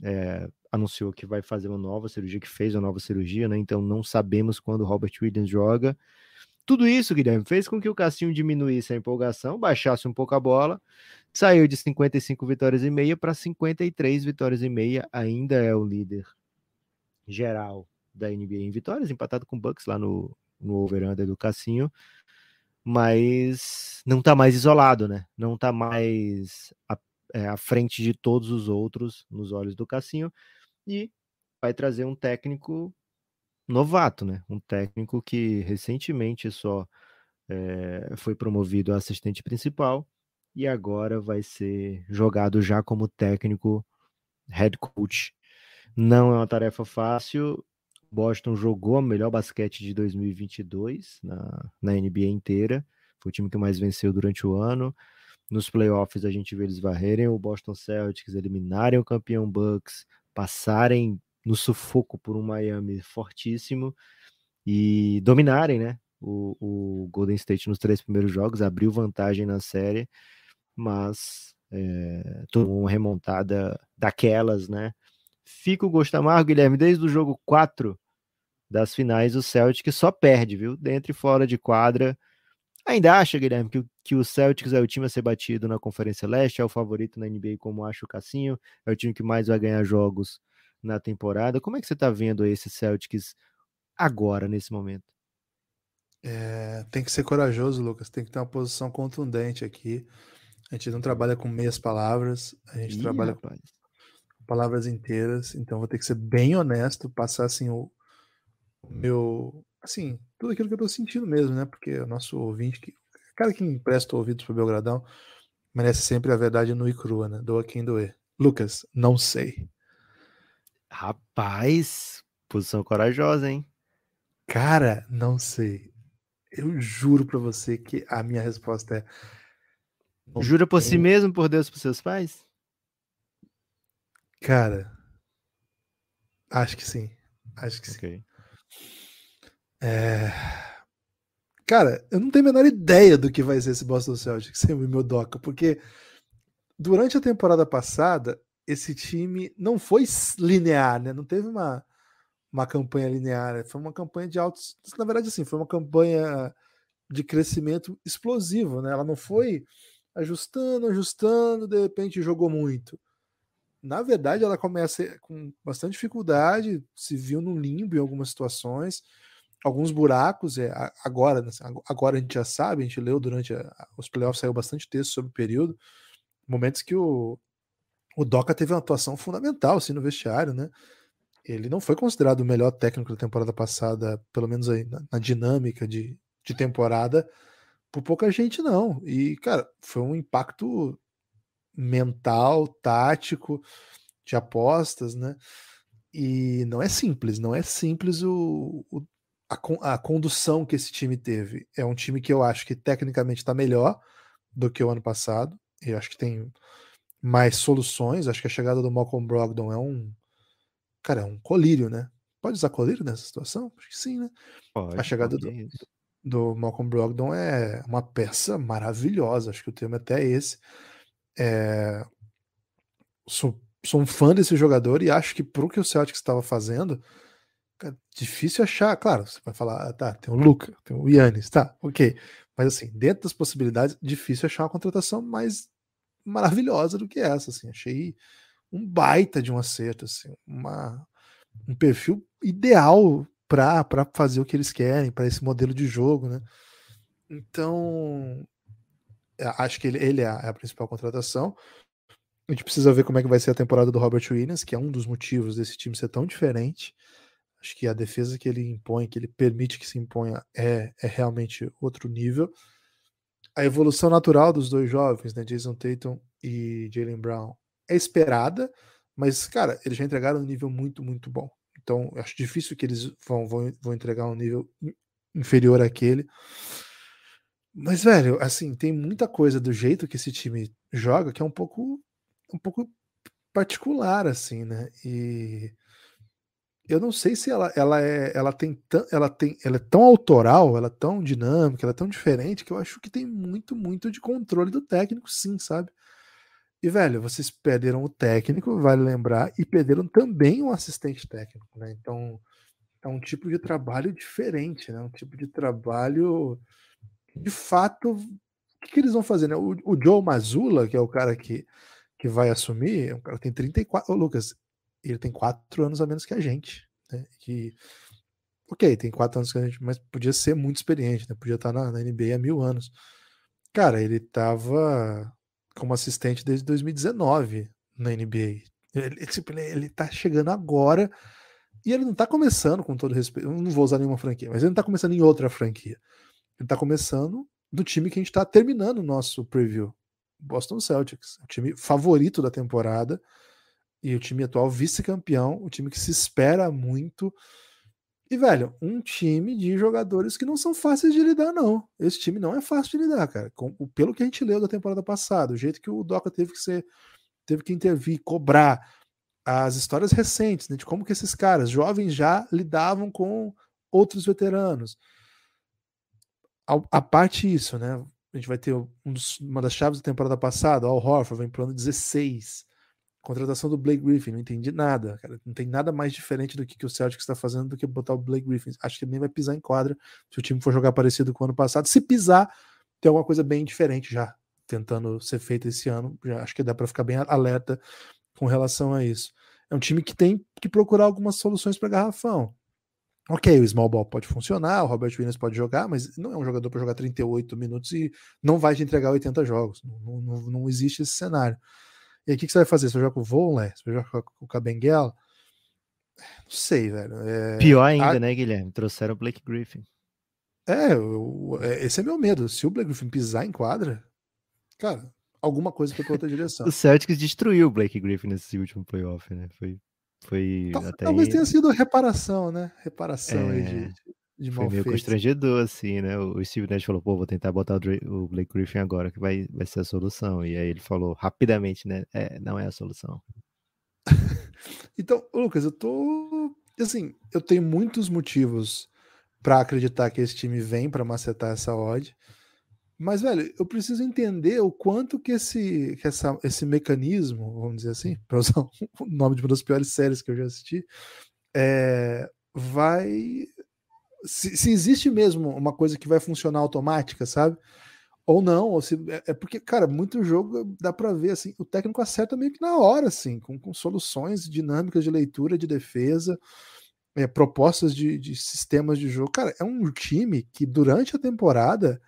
é, anunciou que vai fazer uma nova cirurgia, que fez uma nova cirurgia, né? Então não sabemos quando o Robert Williams joga. Tudo isso, Guilherme, fez com que o Cassinho diminuísse a empolgação, baixasse um pouco a bola, saiu de 55 vitórias e meia para 53 vitórias e meia, ainda é o líder geral da NBA em vitórias, empatado com o Bucks lá no, no over-under do Cassinho mas não está mais isolado, né? Não está mais à, é, à, frente de todos os outros nos olhos do Cassinho e vai trazer um técnico novato, né? Um técnico que recentemente só é, foi promovido a assistente principal e agora vai ser jogado já como técnico head coach. Não é uma tarefa fácil, Boston jogou a melhor basquete de 2022 na, na NBA inteira. Foi o time que mais venceu durante o ano. Nos playoffs a gente vê eles varrerem o Boston Celtics, eliminarem o campeão Bucks, passarem no sufoco por um Miami fortíssimo e dominarem, né? O, o Golden State nos três primeiros jogos abriu vantagem na série, mas é, tomou uma remontada daquelas, né? Fica o gosto amargo, Guilherme, desde o jogo 4 das finais, o Celtic só perde, viu? Dentro e fora de quadra. Ainda acha, Guilherme, que, que o Celtics é o time a ser batido na Conferência Leste, é o favorito na NBA, como acha o Cassinho, é o time que mais vai ganhar jogos na temporada. Como é que você está vendo esse Celtics agora, nesse momento? É, tem que ser corajoso, Lucas, tem que ter uma posição contundente aqui. A gente não trabalha com meias palavras, a gente Ih, trabalha rapaz. com palavras inteiras, então vou ter que ser bem honesto, passar assim o, meu. Assim, tudo aquilo que eu tô sentindo mesmo, né? Porque o nosso ouvinte, que, cara que empresta ouvidos pro Belgradão, merece sempre a verdade nua e crua, né? Doa quem doer. Lucas, não sei. Rapaz, posição corajosa, hein? Cara, não sei. Eu juro para você que a minha resposta é. Jura por si mesmo, por Deus, por seus pais? Cara, acho que sim. Acho que okay. sim. É... Cara, eu não tenho a menor ideia do que vai ser esse Boston Celtics sem o meu Doca, porque durante a temporada passada, esse time não foi linear, né? Não teve uma, uma campanha linear, foi uma campanha de altos. Na verdade, assim, foi uma campanha de crescimento explosivo, né? Ela não foi ajustando, ajustando, de repente jogou muito. Na verdade, ela começa com bastante dificuldade, se viu no limbo em algumas situações, alguns buracos. É, agora, né, assim, agora a gente já sabe, a gente leu durante a, os playoffs, saiu bastante texto sobre o período. Momentos que o, o Doca teve uma atuação fundamental assim, no vestiário, né? Ele não foi considerado o melhor técnico da temporada passada, pelo menos aí na, na dinâmica de, de temporada, por pouca gente, não. E, cara, foi um impacto mental, tático, de apostas, né? E não é simples, não é simples o, o, a, a condução que esse time teve. É um time que eu acho que tecnicamente está melhor do que o ano passado. E acho que tem mais soluções. Acho que a chegada do Malcolm Brogdon é um. Cara, é um colírio, né? Pode usar colírio nessa situação? Acho que sim, né? Pode, a chegada do, é do Malcolm Brogdon é uma peça maravilhosa. Acho que o tema até é esse. É... Sou, sou um fã desse jogador e acho que pro que o Celtics estava fazendo difícil achar. Claro, você vai falar, ah, tá, tem o Luca, tem o Yannis, tá, ok. Mas assim, dentro das possibilidades, difícil achar uma contratação mais maravilhosa do que essa. Assim, achei um baita de um acerto, assim, uma, um perfil ideal para fazer o que eles querem, para esse modelo de jogo, né? Então, é, acho que ele, ele é, a, é a principal contratação. A gente precisa ver como é que vai ser a temporada do Robert Williams, que é um dos motivos desse time ser tão diferente. Acho que a defesa que ele impõe, que ele permite que se imponha, é, é realmente outro nível. A evolução natural dos dois jovens, né, Jason Tatum e Jalen Brown, é esperada, mas, cara, eles já entregaram um nível muito, muito bom. Então, acho difícil que eles vão, vão, vão entregar um nível inferior àquele. Mas, velho, assim, tem muita coisa do jeito que esse time joga que é um pouco, um pouco particular, assim, né? E eu não sei se ela, ela, é, ela, tem tão, ela tem, ela é tão autoral, ela é tão dinâmica, ela é tão diferente que eu acho que tem muito, muito de controle do técnico, sim, sabe? E velho, vocês perderam o técnico, vale lembrar, e perderam também o assistente técnico, né? Então é um tipo de trabalho diferente, né? Um tipo de trabalho de fato, o que, que eles vão fazer, né? O, o Joe Mazula, que é o cara que que vai assumir, é um cara tem 34. Ô, Lucas, ele tem quatro anos a menos que a gente. Né? Que, ok, tem quatro anos que a gente, mas podia ser muito experiente, né? podia estar na, na NBA há mil anos. Cara, ele estava como assistente desde 2019 na NBA. Ele, tipo, ele, ele tá chegando agora e ele não tá começando com todo respeito. Eu não vou usar nenhuma franquia, mas ele não tá começando em outra franquia. Ele tá começando do time que a gente tá terminando o nosso preview. Boston Celtics, o time favorito da temporada. E o time atual vice-campeão, o time que se espera muito. E, velho, um time de jogadores que não são fáceis de lidar, não. Esse time não é fácil de lidar, cara. Com, pelo que a gente leu da temporada passada, o jeito que o Doca teve que ser, teve que intervir, cobrar as histórias recentes, né, de como que esses caras, jovens, já lidavam com outros veteranos. A, a parte isso, né? A gente vai ter um dos, uma das chaves da temporada passada, ó, o Horford vem pro ano 16. Contratação do Blake Griffin, não entendi nada, cara. Não tem nada mais diferente do que, que o Celtics está fazendo do que botar o Blake Griffin. Acho que ele nem vai pisar em quadra se o time for jogar parecido com o ano passado. Se pisar, tem alguma coisa bem diferente já tentando ser feita esse ano. Já acho que dá para ficar bem alerta com relação a isso. É um time que tem que procurar algumas soluções para garrafão. Ok, o small ball pode funcionar, o Robert Williams pode jogar, mas não é um jogador para jogar 38 minutos e não vai te entregar 80 jogos. Não, não, não existe esse cenário. E aí, o que, você vai fazer? Você vai jogar com o Volner? Você vai jogar com o Cabenguela? Não sei, velho. É... Pior ainda, a... né, Guilherme? Trouxeram o Blake Griffin. É, eu, é, esse é meu medo. Se o Blake Griffin pisar em quadra, cara, alguma coisa foi pra outra direção. o Celtics destruiu o Blake Griffin nesse último playoff, né? Foi, foi Tal, até Talvez aí... tenha sido reparação, né? Reparação é... aí de, é de Foi meio feito. constrangedor, assim, né? O Steve Nash falou, pô, vou tentar botar o Blake Griffin agora, que vai, vai ser a solução. E aí ele falou rapidamente, né? É, não é a solução. então, Lucas, eu tô. Assim, eu tenho muitos motivos para acreditar que esse time vem para macetar essa odd. Mas, velho, eu preciso entender o quanto que esse, que essa, esse mecanismo, vamos dizer assim, para usar o nome de uma das piores séries que eu já assisti, é, vai se, se, existe mesmo uma coisa que vai funcionar automática, sabe? Ou não, ou se, é, é porque, cara, muito jogo dá para ver assim, o técnico acerta meio que na hora, assim, com, com soluções dinâmicas de leitura, de defesa, é, propostas de, de, sistemas de jogo. Cara, é um time que durante a temporada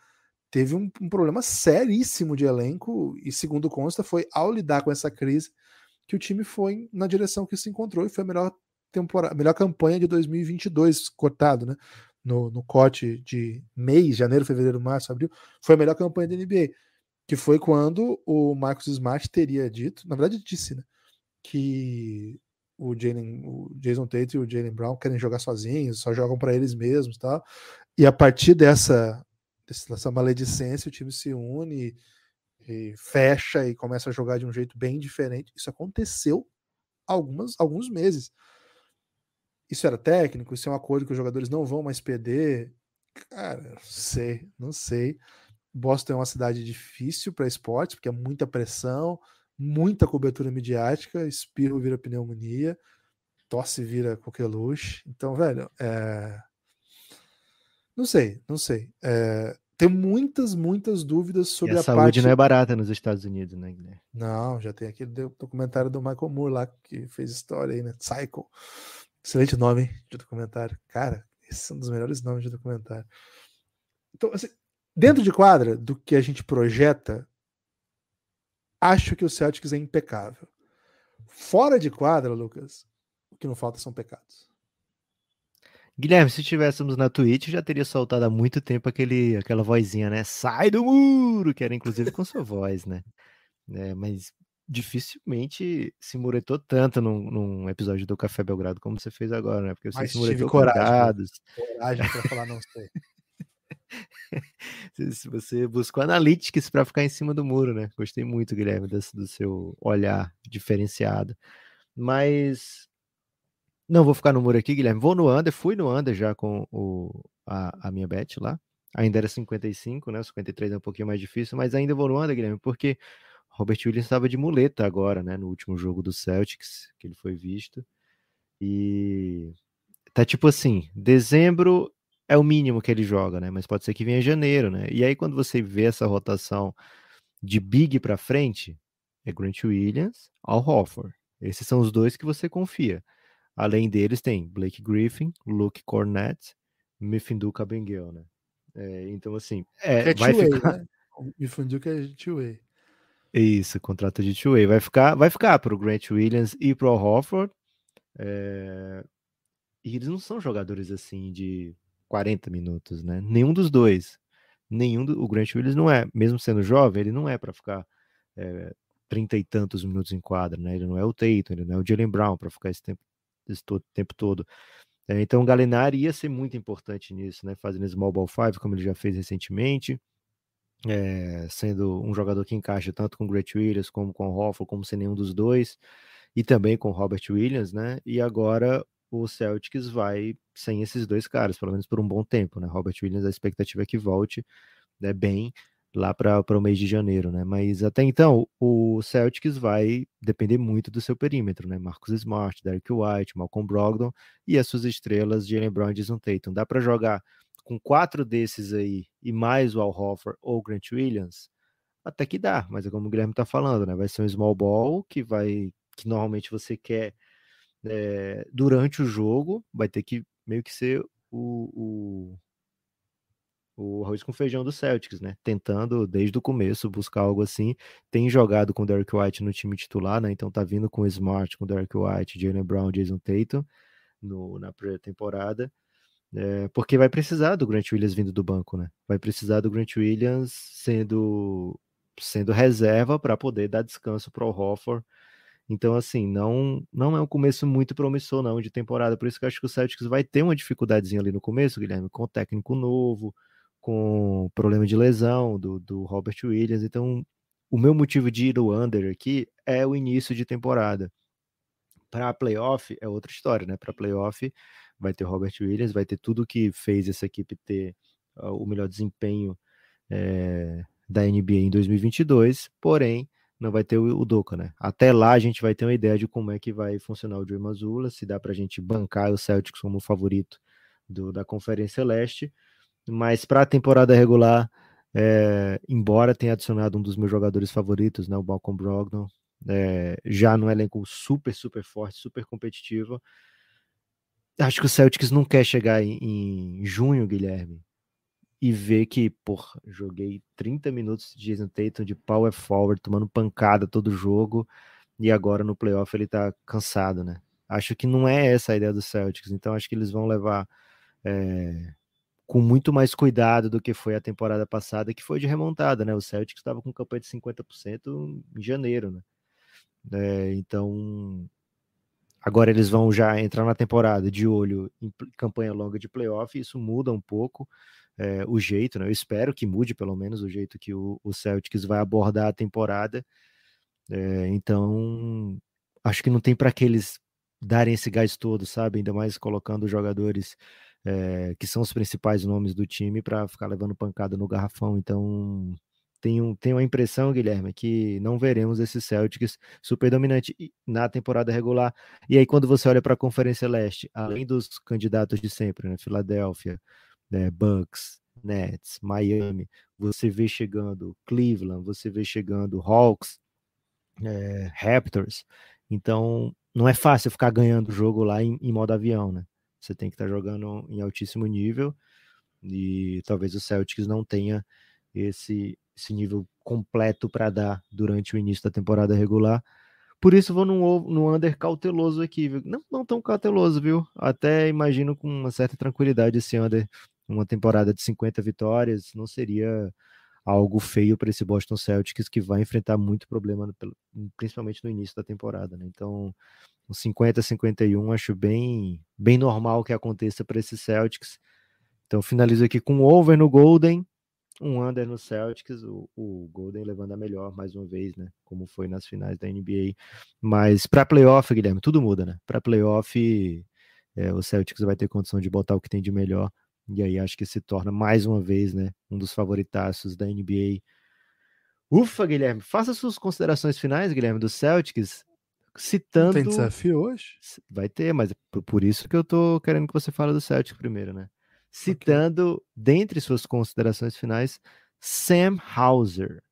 teve um, um problema seríssimo de elenco, e segundo consta, foi ao lidar com essa crise que o time foi na direção que se encontrou e foi a melhor temporada, melhor campanha de 2022 cortado, né? No, no corte de mês, janeiro, fevereiro, março, abril, foi a melhor campanha da NBA, que foi quando o Marcos Smart teria dito, na verdade disse, né, que o, Jaylen, o Jason Tate e o Jalen Brown querem jogar sozinhos, só jogam para eles mesmos, tá? E a partir dessa dessa maledicência, o time se une e fecha e começa a jogar de um jeito bem diferente. Isso aconteceu algumas, alguns meses isso era técnico? Isso é um acordo que os jogadores não vão mais perder? Cara, não sei, não sei. Boston é uma cidade difícil para esportes, porque é muita pressão, muita cobertura midiática, espirro vira pneumonia, tosse vira coqueluche. Então, velho, é... não sei, não sei. É... Tem muitas, muitas dúvidas sobre e a, a saúde parte... não é barata nos Estados Unidos, né, Não, já tem aquele documentário do Michael Moore lá que fez história aí, né? Cycle. Excelente nome de documentário. Cara, esse é um dos melhores nomes de documentário. Então, assim, dentro de quadra, do que a gente projeta, acho que o Celtics é impecável. Fora de quadra, Lucas, o que não falta são pecados. Guilherme, se estivéssemos na Twitch, já teria soltado há muito tempo aquele, aquela vozinha, né? Sai do muro! Que era inclusive com sua voz, né? É, mas dificilmente se muretou tanto num, num, episódio do Café Belgrado como você fez agora, né? Porque você Mas se muretou coragem, né? coragem para falar não sei. você buscou analytics para ficar em cima do muro, né? Gostei muito, Guilherme, desse, do seu olhar diferenciado. Mas não vou ficar no muro aqui, Guilherme. Vou no under, fui no under já com o, a, a minha bet lá. Ainda era 55, né? 53 é um pouquinho mais difícil, mas ainda vou no under, Guilherme, porque Robert Williams estava de muleta agora, né? No último jogo do Celtics, que ele foi visto. E tá tipo assim, dezembro é o mínimo que ele joga, né? Mas pode ser que venha janeiro, né? E aí quando você vê essa rotação de big para frente, é Grant Williams, Al Hofford. Esses são os dois que você confia. Além deles tem Blake Griffin, Luke Cornett, Mifinduca Benguel, né? É, então assim, é, é vai ficar... Né? Mifinduca é two-way. Isso, contrato de two-way. Vai ficar, vai ficar para o Grant Williams e para o Hofford. É... Eh, e eles não são jogadores assim de 40 minutos, né? Nenhum dos dois. Nenhum do... O Grant Williams não é, mesmo sendo jovem, ele não é para ficar é, eh, 30 e tantos minutos em quadra, né? Ele não é o Tatum, ele não é o Jalen Brown para ficar esse tempo, esse todo, tempo todo. É, então o Galenari ia ser muito importante nisso, né? Fazendo small ball five, como ele já fez recentemente é, sendo um jogador que encaixa tanto com o Great Williams como com o Hoffa, como sem nenhum dos dois, e também com o Robert Williams, né? E agora o Celtics vai sem esses dois caras, pelo menos por um bom tempo, né? Robert Williams, a expectativa é que volte né, bem lá para o mês de janeiro, né? Mas até então, o Celtics vai depender muito do seu perímetro, né? Marcos Smart, Derek White, Malcolm Brogdon e as suas estrelas, Jalen Brown e Jason Tatum. Dá para jogar com quatro desses aí e mais o Al Hoffer ou o Grant Williams, até que dá, mas é como o Guilherme está falando, né? Vai ser um small ball que vai que normalmente você quer é, durante o jogo, vai ter que meio que ser o, o, o arroz com feijão do Celtics, né? Tentando desde o começo buscar algo assim. Tem jogado com o Derek White no time titular, né? Então tá vindo com o Smart, com o Derek White, Jalen Brown, Jason Tatum no, na pré-temporada. É, porque vai precisar do Grant Williams vindo do banco, né? Vai precisar do Grant Williams sendo, sendo reserva para poder dar descanso para o Hofford. Então, assim, não, não é um começo muito promissor, não, de temporada. Por isso que eu acho que o Celtics vai ter uma dificuldadezinha ali no começo, Guilherme, com o técnico novo, com problema de lesão do, do Robert Williams. Então, o meu motivo de ir o under aqui é o início de temporada. Para playoff é outra história, né? Para playoff vai ter Robert Williams, vai ter tudo que fez essa equipe ter uh, o melhor desempenho é, da NBA em 2022, porém não vai ter o, o Doca, né? Até lá a gente vai ter uma ideia de como é que vai funcionar o Dream Azula, se dá para a gente bancar o Celtics como favorito do, da Conferência Leste, mas para a temporada regular, é, embora tenha adicionado um dos meus jogadores favoritos, né, o Balcom Brogdon, é, já no elenco super, super forte, super competitivo, acho que o Celtics não quer chegar em, em junho, Guilherme, e ver que, porra, joguei 30 minutos de Jason Tatum de power forward, tomando pancada todo jogo, e agora no playoff ele tá cansado, né? Acho que não é essa a ideia do Celtics, então acho que eles vão levar é, com muito mais cuidado do que foi a temporada passada, que foi de remontada, né? O Celtics estava com campanha de 50% em janeiro, né? É, então Agora eles vão já entrar na temporada de olho em campanha longa de playoff, isso muda um pouco é, o jeito, né? Eu espero que mude pelo menos o jeito que o, o Celtics vai abordar a temporada. É, então, acho que não tem para que eles darem esse gás todo, sabe? Ainda mais colocando jogadores é, que são os principais nomes do time para ficar levando pancada no garrafão. Então, tenho, tenho a impressão, Guilherme, que não veremos esse Celtics super dominante na temporada regular. E aí, quando você olha para a Conferência Leste, além dos candidatos de sempre, né? Filadélfia, né? Bucks, Nets, Miami, você vê chegando Cleveland, você vê chegando Hawks, é, Raptors. Então, não é fácil ficar ganhando o jogo lá em, em, modo avião, né? Você tem que estar tá jogando em altíssimo nível e talvez o Celtics não tenha esse esse nível completo para dar durante o início da temporada regular. Por isso vou num, num under cauteloso aqui, viu? Não, não tão cauteloso, viu? Até imagino com uma certa tranquilidade esse under. Uma temporada de 50 vitórias não seria algo feio para esse Boston Celtics que vai enfrentar muito problema, principalmente no início da temporada. Né? Então, um 50-51 acho bem, bem normal que aconteça para esse Celtics. Então, finalizo aqui com over no Golden, um under no Celtics, o, o, Golden levando a melhor mais uma vez, né? Como foi nas finais da NBA. Mas para playoff, Guilherme, tudo muda, né? Para playoff, é, o Celtics vai ter condição de botar o que tem de melhor. E aí acho que se torna mais uma vez, né? Um dos favoritaços da NBA. Ufa, Guilherme, faça suas considerações finais, Guilherme, do Celtics, citando. tem desafio hoje? Vai ter, mas por isso que eu tô querendo que você fale do Celtics primeiro, né? citando, okay. dentre suas considerações finais, Sam Hauser.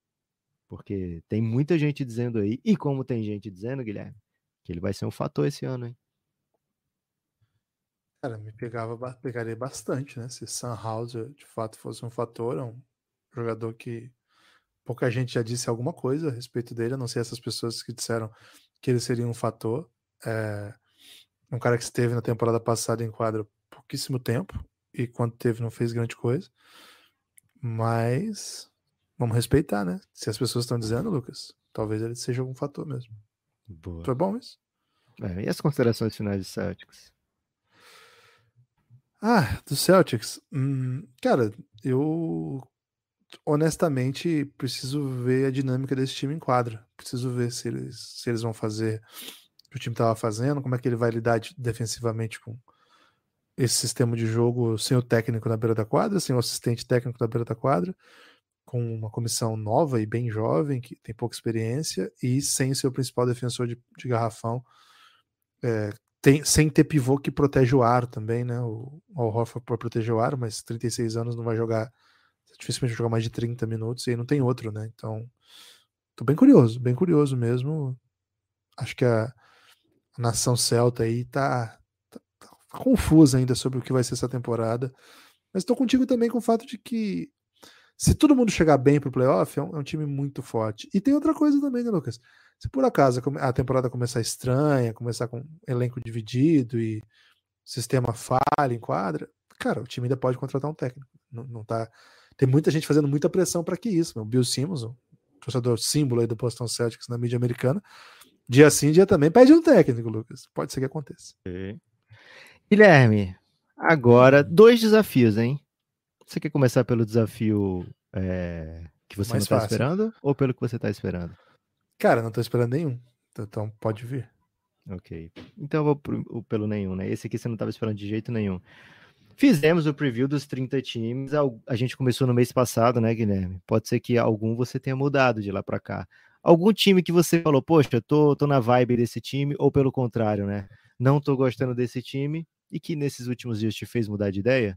Porque tem muita gente dizendo aí, e como tem gente dizendo, Guilherme, que ele vai ser um fator esse ano, hein? Cara, me pegava, pegaria bastante, né? Se Sam Hauser de fato fosse um fator, é um jogador que pouca gente já disse alguma coisa a respeito dele, a não ser essas pessoas que disseram que ele seria um fator. É um cara que esteve na temporada passada em quadro pouquíssimo tempo, e quando teve não fez grande coisa. Mas vamos respeitar, né? Se as pessoas estão dizendo, Lucas, talvez ele seja algum fator mesmo. Boa. Foi bom isso? É, e as considerações finais dos Celtics? Ah, do Celtics. Hum, cara, eu honestamente preciso ver a dinâmica desse time em quadra. Preciso ver se eles, se eles vão fazer o que o time estava fazendo, como é que ele vai lidar defensivamente com, esse sistema de jogo sem o técnico na beira da quadra, sem o assistente técnico na beira da quadra, com uma comissão nova e bem jovem, que tem pouca experiência, e sem o seu principal defensor de, de garrafão, é, tem, sem ter pivô que protege o ar também, né? O, o Hoffa pode proteger o ar, mas 36 anos não vai jogar, dificilmente vai jogar mais de 30 minutos, e aí não tem outro, né? Então, tô bem curioso, bem curioso mesmo. Acho que a, a nação celta aí tá, confuso ainda sobre o que vai ser essa temporada. Mas estou contigo também com o fato de que se todo mundo chegar bem pro playoff, é um, é um time muito forte. E tem outra coisa também, né, Lucas? Se por acaso a temporada começar estranha, começar com elenco dividido e sistema falha em quadra, cara, o time ainda pode contratar um técnico. Não, não tá... Tem muita gente fazendo muita pressão para que isso. Meu. Bill Simmons, o torcedor símbolo aí do Boston Celtics na mídia americana, dia sim, dia também, pede um técnico, Lucas. Pode ser que aconteça. Sim. Guilherme, agora dois desafios, hein? Você quer começar pelo desafio é, que você não está esperando ou pelo que você está esperando? Cara, não estou esperando nenhum. Então, então pode vir. Ok. Então eu vou pro, pelo nenhum, né? Esse aqui você não estava esperando de jeito nenhum. Fizemos o preview dos 30 times. A gente começou no mês passado, né, Guilherme? Pode ser que algum você tenha mudado de lá para cá. Algum time que você falou, poxa, tô, tô na vibe desse time, ou pelo contrário, né? Não tô gostando desse time, e que nesses últimos dias te fez mudar de ideia?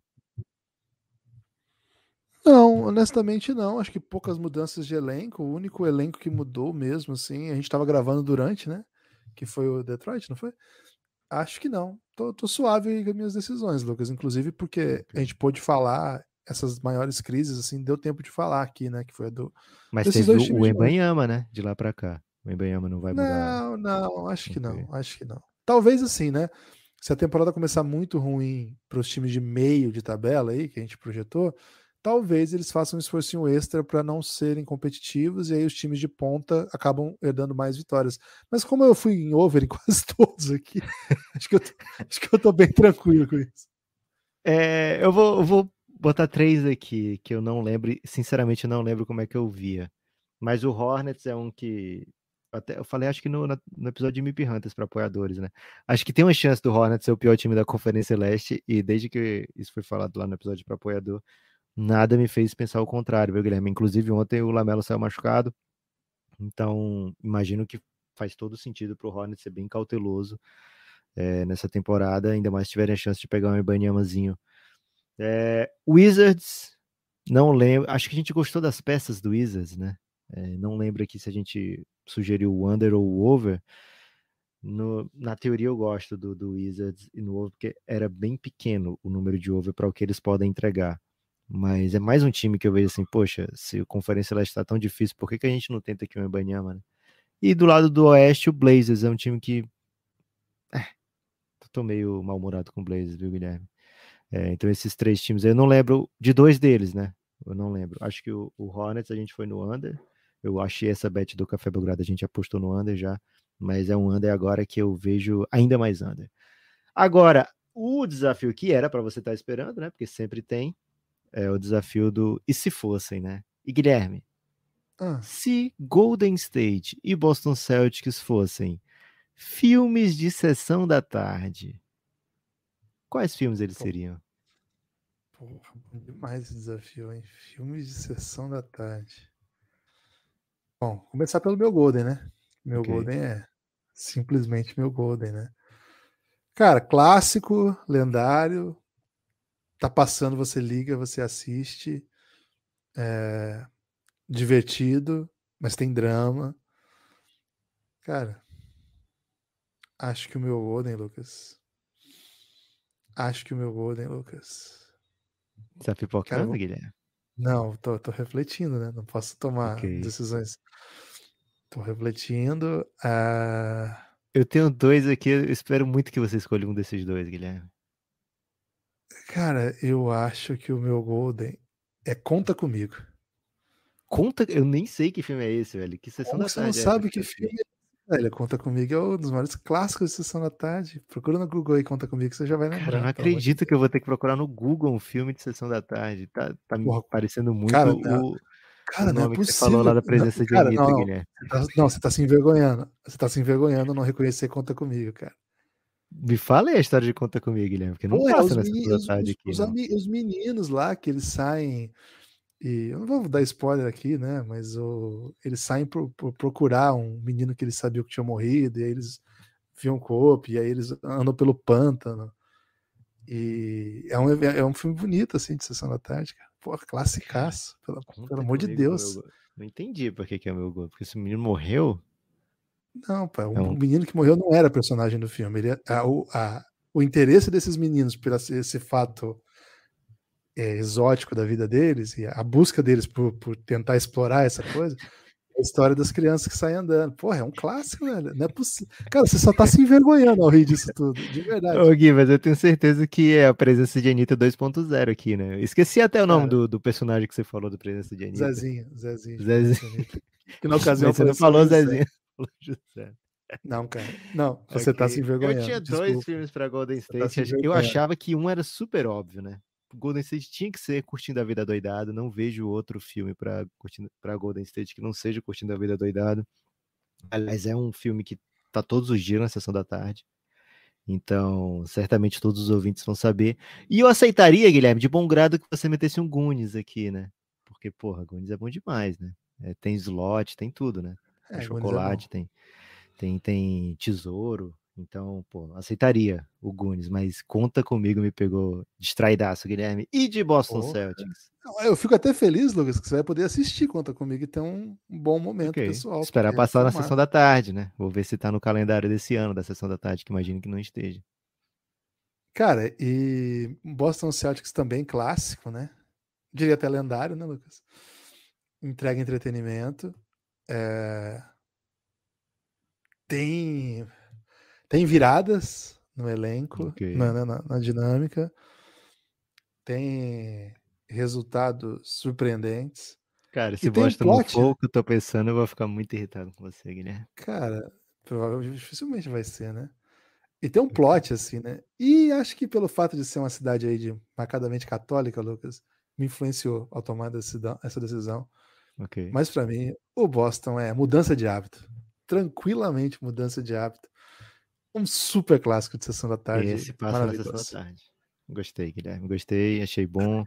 Não, honestamente não. Acho que poucas mudanças de elenco. O único elenco que mudou mesmo, assim, a gente estava gravando durante, né? Que foi o Detroit, não foi? Acho que não. Tô, tô suave com as minhas decisões, Lucas. Inclusive porque a gente pôde falar essas maiores crises, assim, deu tempo de falar aqui, né? Que foi a do. Mas teve o, o Embanhama, né? De lá para cá. O Embanhama não vai mudar. Não, não, acho que não. Acho que não. Talvez assim, né? se a temporada começar muito ruim para os times de meio de tabela aí, que a gente projetou, talvez eles façam um esforço extra para não serem competitivos e aí os times de ponta acabam herdando mais vitórias. Mas como eu fui em over em quase todos aqui, acho, que eu, acho que eu tô bem tranquilo com isso. É, eu, vou, eu vou botar três aqui que eu não lembro, sinceramente eu não lembro como é que eu via. Mas o Hornets é um que até eu falei, acho que no, no episódio de Mip Hunters para apoiadores, né? Acho que tem uma chance do Hornets ser o pior time da Conferência Leste, e desde que isso foi falado lá no episódio para apoiador, nada me fez pensar o contrário, viu, Guilherme? Inclusive, ontem o Lamelo saiu machucado, então imagino que faz todo sentido para o Hornets ser bem cauteloso é, nessa temporada, ainda mais se tiverem a chance de pegar um Ibaniamazinho. É, eh, Wizards, não lembro, acho que a gente gostou das peças do Wizards, né? É, não lembro aqui se a gente sugeriu o under ou o over. No, na teoria eu gosto do, do Wizards e no over, porque era bem pequeno o número de over para o que eles podem entregar. Mas é mais um time que eu vejo assim, poxa, se a Conferência Leste está tão difícil, por que, que a gente não tenta aqui o Ebanyama, né? E do lado do Oeste, o Blazers é um time que... É, tô meio mal-humorado com o Blazers, viu, Guilherme? É, então esses três times, eu não lembro de dois deles, né? Eu não lembro. Acho que o, o Hornets a gente foi no under, eu achei essa bet do Café Belgrado, a gente apostou no under já, mas é um under agora que eu vejo ainda mais under. Agora, o desafio que era para você estar tá esperando, né? Porque sempre tem, é o desafio do e se fossem, né? E Guilherme, ah. se Golden State e Boston Celtics fossem filmes de sessão da tarde, quais filmes eles seriam? Porra, demais esse desafio, hein? Filmes de sessão da tarde. Bom, começar pelo meu Golden, né? Meu okay. Golden é simplesmente meu Golden, né? Cara, clássico, lendário. Tá passando, você liga, você assiste. É... Divertido, mas tem drama. Cara, acho que o meu Golden, Lucas. Acho que o meu Golden, Lucas. Tá pipocando, Guilherme? Não, tô, tô refletindo, né? Não posso tomar okay. decisões. Tô refletindo. Uh... Eu tenho dois aqui, eu espero muito que você escolha um desses dois, Guilherme. Cara, eu acho que o meu Golden é Conta Comigo. Conta? Eu nem sei que filme é esse, velho. Que sessão Como da você tarde não é sabe que filme é, ele Conta Comigo é um dos maiores clássicos de Sessão da Tarde. Procura no Google aí Conta Comigo que você já vai lembrar. Cara, não acredito que eu vou ter que procurar no Google um filme de Sessão da Tarde. Tá, tá Porra, me parecendo muito cara, Cara, o não é possível. Você falou lá da presença de cara, Anitta, não, Guilherme. Você tá, não, você tá se envergonhando. Você tá se envergonhando não reconhecer Conta Comigo, cara. Me fala aí a história de Conta Comigo, Guilherme, porque não Pô, é passa é, nessa meninos, tarde aqui. Os, os, meninos lá que eles saem e eu não vou dar spoiler aqui, né? Mas o, eles saem pro, pro procurar um menino que eles sabiam que tinha morrido, e aí eles viam Cope, e aí eles andam pelo pântano. E é um, é, é um filme bonito, assim, de Sessão da Tarde, cara. Pô, classicaço, pelo, pelo amor de Deus. Não entendi por que, que é meu gol, porque esse menino morreu? Não, pai é é um, menino que morreu não era personagem do filme. Ele, a, a, o interesse desses meninos por esse, esse fato é, exótico da vida deles e a busca deles por, por tentar explorar essa coisa. É a história das crianças que saem andando. Porra, é um clássico, velho. Não é possível. Cara, você só tá se envergonhando ao rir disso tudo, de verdade. Ô, Gui, mas eu tenho certeza que é a presença de Anitta 2.0 aqui, né? Esqueci até o nome do, do, personagem que você falou do presença de Anitta. Zezinho, Zezinho. Zezinho. Que na ocasião você não falou Zezinho. Não, cara. Não, você okay. tá se envergonhando. Eu tinha dois desculpa. filmes para Golden tá State. Tá eu achava que um era super óbvio, né? Golden State tinha que ser Curtindo a Vida Doidado. Não vejo outro filme para Golden State que não seja Curtindo a Vida Doidado. Aliás, é um filme que tá todos os dias na sessão da tarde. Então, certamente todos os ouvintes vão saber. E eu aceitaria, Guilherme, de bom grado que você metesse um Gunis aqui, né? Porque, porra, Gunis é bom demais, né? É, tem slot, tem tudo, né? Tem é, é chocolate, é tem, tem, tem tesouro, então, pô, aceitaria o Gunes, mas conta comigo, me pegou distraidaço, Guilherme. E de Boston oh, Celtics. Eu fico até feliz, Lucas, que você vai poder assistir Conta Comigo e ter um bom momento okay. pessoal. Esperar passar na sessão da tarde, né? Vou ver se tá no calendário desse ano, da sessão da tarde, que imagino que não esteja. Cara, e Boston Celtics também clássico, né? Diria até lendário, né, Lucas? Entrega entretenimento. É... Tem tem viradas no elenco, okay. na, na, na dinâmica. Tem resultados surpreendentes. Cara, se bosta um plot... Né? eu tô pensando, eu vou ficar muito irritado com você, Guilherme. Cara, provavelmente dificilmente vai ser, né? E tem um plot, uhum. assim, né? E acho que pelo fato de ser uma cidade aí de marcadamente católica, Lucas, me influenciou ao tomar essa decisão. Okay. Mas para mim, o Boston é mudança de hábito. Tranquilamente mudança de hábito. Um super clássico de sessão da tarde. Esse passa na sessão da tarde. Gostei, Guilherme. Gostei, achei bom.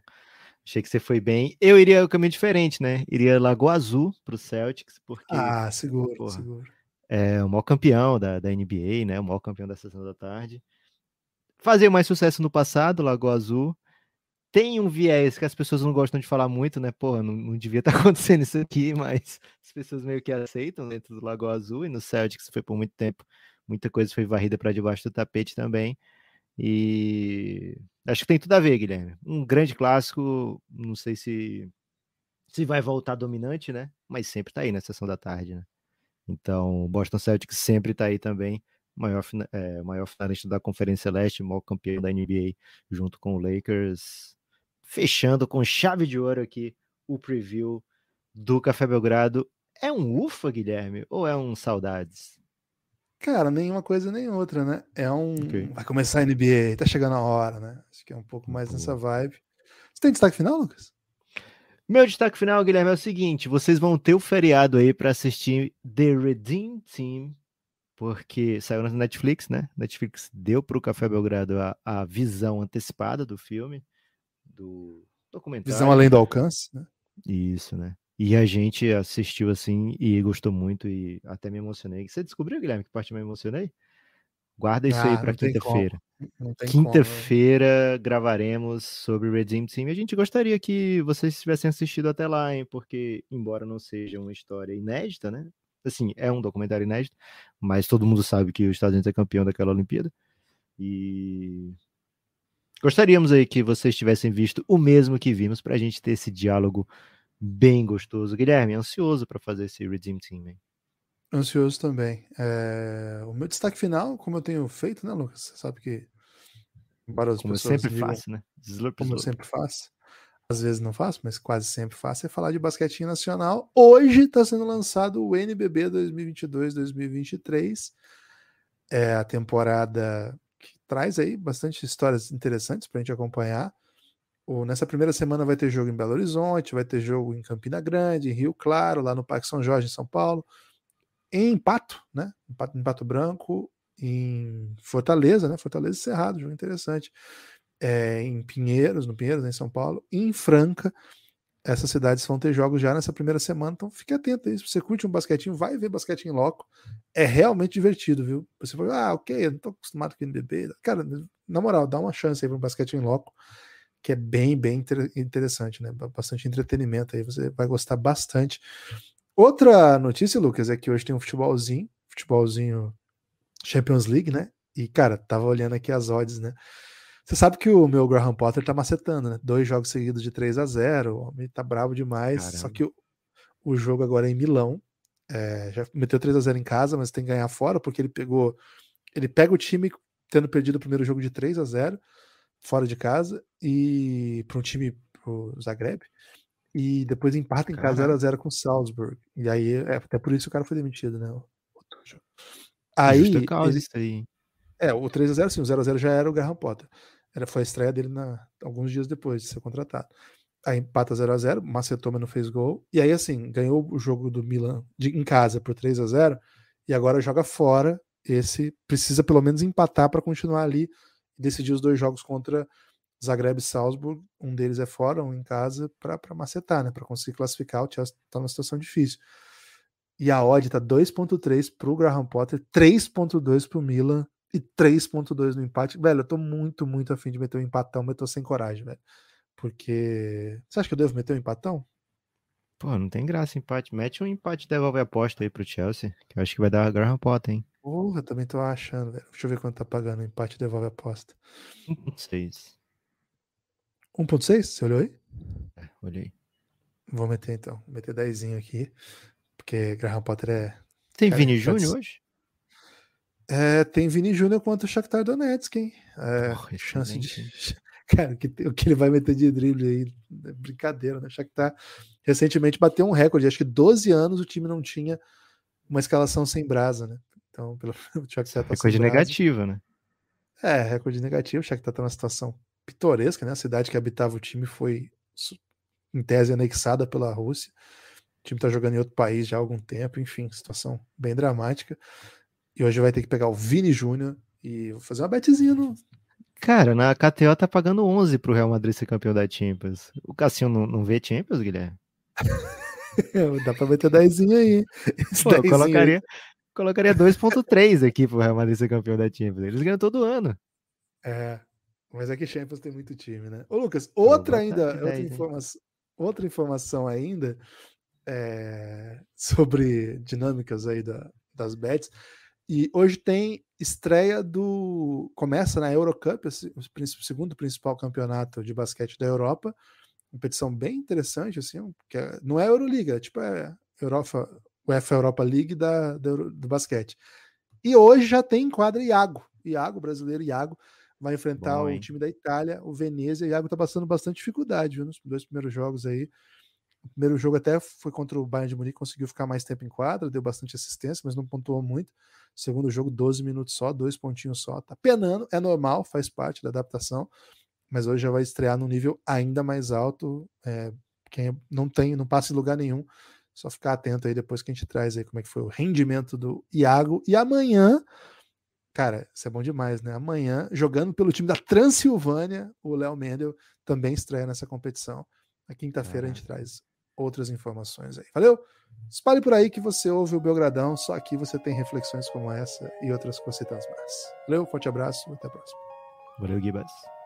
Achei que você foi bem. Eu iria o caminho diferente, né? Iria Lagoa Azul para o Celtics, porque. Ah, seguro, porra, seguro. É o maior campeão da, da NBA, né? O maior campeão da sessão da tarde. Fazia mais sucesso no passado, Lagoa Azul. Tem um viés que as pessoas não gostam de falar muito, né? Porra, não, não devia estar tá acontecendo isso aqui, mas as pessoas meio que aceitam dentro do Lagoa Azul e no Celtics foi por muito tempo muita coisa foi varrida para debaixo do tapete também. E acho que tem tudo a ver, Guilherme. Um grande clássico, não sei se se vai voltar dominante, né? Mas sempre tá aí na sessão da tarde, né? Então, Boston Celtics sempre tá aí também, maior, é, maior finalista da Conferência Leste, maior campeão da NBA, junto com o Lakers. Fechando com chave de ouro aqui o preview do Café Belgrado. É um ufa, Guilherme, ou é um saudades? Cara, nenhuma coisa nem outra, né? É um. Okay. Vai começar a NBA, tá chegando a hora, né? Acho que é um pouco mais nessa vibe. Você tem destaque final, Lucas? Meu destaque final, Guilherme, é o seguinte: vocês vão ter o feriado aí para assistir The Redeem Team, porque saiu na Netflix, né? Netflix deu para o Café Belgrado a, a, visão antecipada do filme, do documentário. Visão além do alcance, né? Isso, né? E a gente assistiu assim e gostou muito e até me emocionei. Você descobriu, Guilherme, que parte me emocionei? Guarda isso ah, aí para quinta-feira. Né? Quinta-feira gravaremos sobre Redeem Team. A gente gostaria que vocês tivessem assistido até lá, hein? Porque, embora não seja uma história inédita, né? Assim, é um documentário inédito, mas todo mundo sabe que os Estados Unidos é campeão daquela Olimpíada. E gostaríamos aí que vocês tivessem visto o mesmo que vimos para a gente ter esse diálogo bem gostoso. Guilherme, ansioso para fazer esse Redeem Team, hein? Ansioso também. É... O meu destaque final, como eu tenho feito, né, Lucas? Você sabe que várias como pessoas. Eu sempre ligam... faço, né? Slurp, como slurp. eu sempre faço. Às vezes não faço, mas quase sempre faço. É falar de basquetinho nacional. Hoje está sendo lançado o NBB 2022-2023. É a temporada que traz aí bastante histórias interessantes para a gente acompanhar nessa primeira semana vai ter jogo em Belo Horizonte, vai ter jogo em Campina Grande, em Rio Claro, lá no Parque São Jorge, em São Paulo, em Pato, né? Em Pato, em Pato Branco, em Fortaleza, né? Fortaleza e Cerrado, jogo interessante. É, em Pinheiros, no Pinheiros, né? em São Paulo, e em Franca. Essas cidades vão ter jogos já nessa primeira semana, então fique atento aí. Se você curte um basquetinho, vai ver basquete em loco. É realmente divertido, viu? Você fala, ah, ok, eu não tô acostumado com o NBB. Cara, na moral, dá uma chance aí para um basquete em loco que é bem, bem interessante, né? Bastante entretenimento aí, você vai gostar bastante. Outra notícia, Lucas, é que hoje tem um futebolzinho, futebolzinho Champions League, né? E, cara, tava olhando aqui as odds, né? Você sabe que o meu Graham Potter tá macetando, né? Dois jogos seguidos de 3 a 0 o homem tá bravo demais. Caramba. Só que o, o, jogo agora é em Milão. É, já meteu 3 a 0 em casa, mas tem que ganhar fora, porque ele pegou. Ele pega o time tendo perdido o primeiro jogo de 3 a 0 fora de casa e para um time pro Zagreb e depois empata em casa 0 a 0 com o Salzburg. E aí é até por isso o cara foi demitido, né? Aí ele, aí. É, o 3 a 0 sim, o 0 a 0 já era o Graham Potter. Era foi a estreia dele na alguns dias depois de ser contratado. Aí empata 0 a 0, Macetoma não fez gol. E aí assim, ganhou o jogo do Milan de, em casa por 3 a 0 e agora joga fora esse precisa pelo menos empatar para continuar ali decidir os dois jogos contra Zagreb e Salzburg, um deles é fora, um em casa, para macetar, né? Para conseguir classificar, o Chelsea está numa situação difícil. E a odd está 2.3 para o Graham Potter, 3.2 para o Milan e 3.2 no empate. Velho, eu tô muito, muito afim de meter um empatão, mas tô sem coragem, velho. Porque. Você acha que eu devo meter um empatão? Pô, não tem graça empate. Mete um empate e devolve a aposta aí pro Chelsea, que eu acho que vai dar a Graham Potter, hein? Porra, também tô achando, velho. Deixa eu ver quanto tá pagando. Empate devolve a aposta. 1.6. 1.6? Você olhou aí? É, olhei. Vou meter então. Vou meter 10 aqui. Porque Graham Potter é. Tem Vini Júnior hoje? É, tem Vini Júnior contra o Shakhtar Donetsk, hein? É, Porra, chance, de, Cara, o que, que, ele vai meter de drible aí? É brincadeira, né? O Shakhtar recentemente bateu um recorde. Acho que 12 anos o time não tinha uma escalação sem brasa, né? Então, pelo o Shakhtar tá Recorde negativa, né? É, recorde negativo. O Shakhtar tá numa situação pitoresca, né? A cidade que habitava o time foi, em tese, anexada pela Rússia. O time tá jogando em outro país já há algum tempo. Enfim, situação bem dramática. E hoje vai ter que pegar o Vini Júnior e vou fazer uma betezinha no Cara, na KTO tá pagando 11 pro Real Madrid ser campeão da Champions. O Cassino não, não vê Champions, Guilherme? Dá pra meter 10 aí. Pô, eu colocaria, colocaria 2.3 aqui pro Real Madrid ser campeão da Champions. Eles ganham todo ano. É, mas é que Champions tem muito time, né? Ô, Lucas, outra ainda, 10, outra, informa hein? outra informação ainda é, sobre dinâmicas aí da, das bets. E hoje tem estreia do. Começa na né, Eurocup, o segundo principal campeonato de basquete da Europa. Competição bem interessante, assim, que é... não é Euroliga, é tipo é Europa, UEFA Europa League da, da, do basquete. E hoje já tem em quadra Iago. Iago, brasileiro Iago, vai enfrentar Bom, o time da Itália, o Venezia. Iago tá passando bastante dificuldade viu, nos dois primeiros jogos aí. O primeiro jogo até foi contra o Bayern de Munique, conseguiu ficar mais tempo em quadra, deu bastante assistência, mas não pontuou muito. segundo jogo, 12 minutos só, dois pontinhos só. Tá penando, é normal, faz parte da adaptação, mas hoje já vai estrear num nível ainda mais alto. É, quem não tem, não passa em lugar nenhum, só ficar atento aí depois que a gente traz aí como é que foi o rendimento do Iago. E amanhã, cara, isso é bom demais, né? Amanhã, jogando pelo time da Transilvânia, o Léo Mendel também estreia nessa competição. Na quinta-feira é. a gente traz outras informações aí. Valeu? Espalhe por aí que você ouve o Belgradão, só aqui você tem reflexões como essa e outras cositas mais. Valeu, forte abraço, até a próxima. Valeu, Guibas.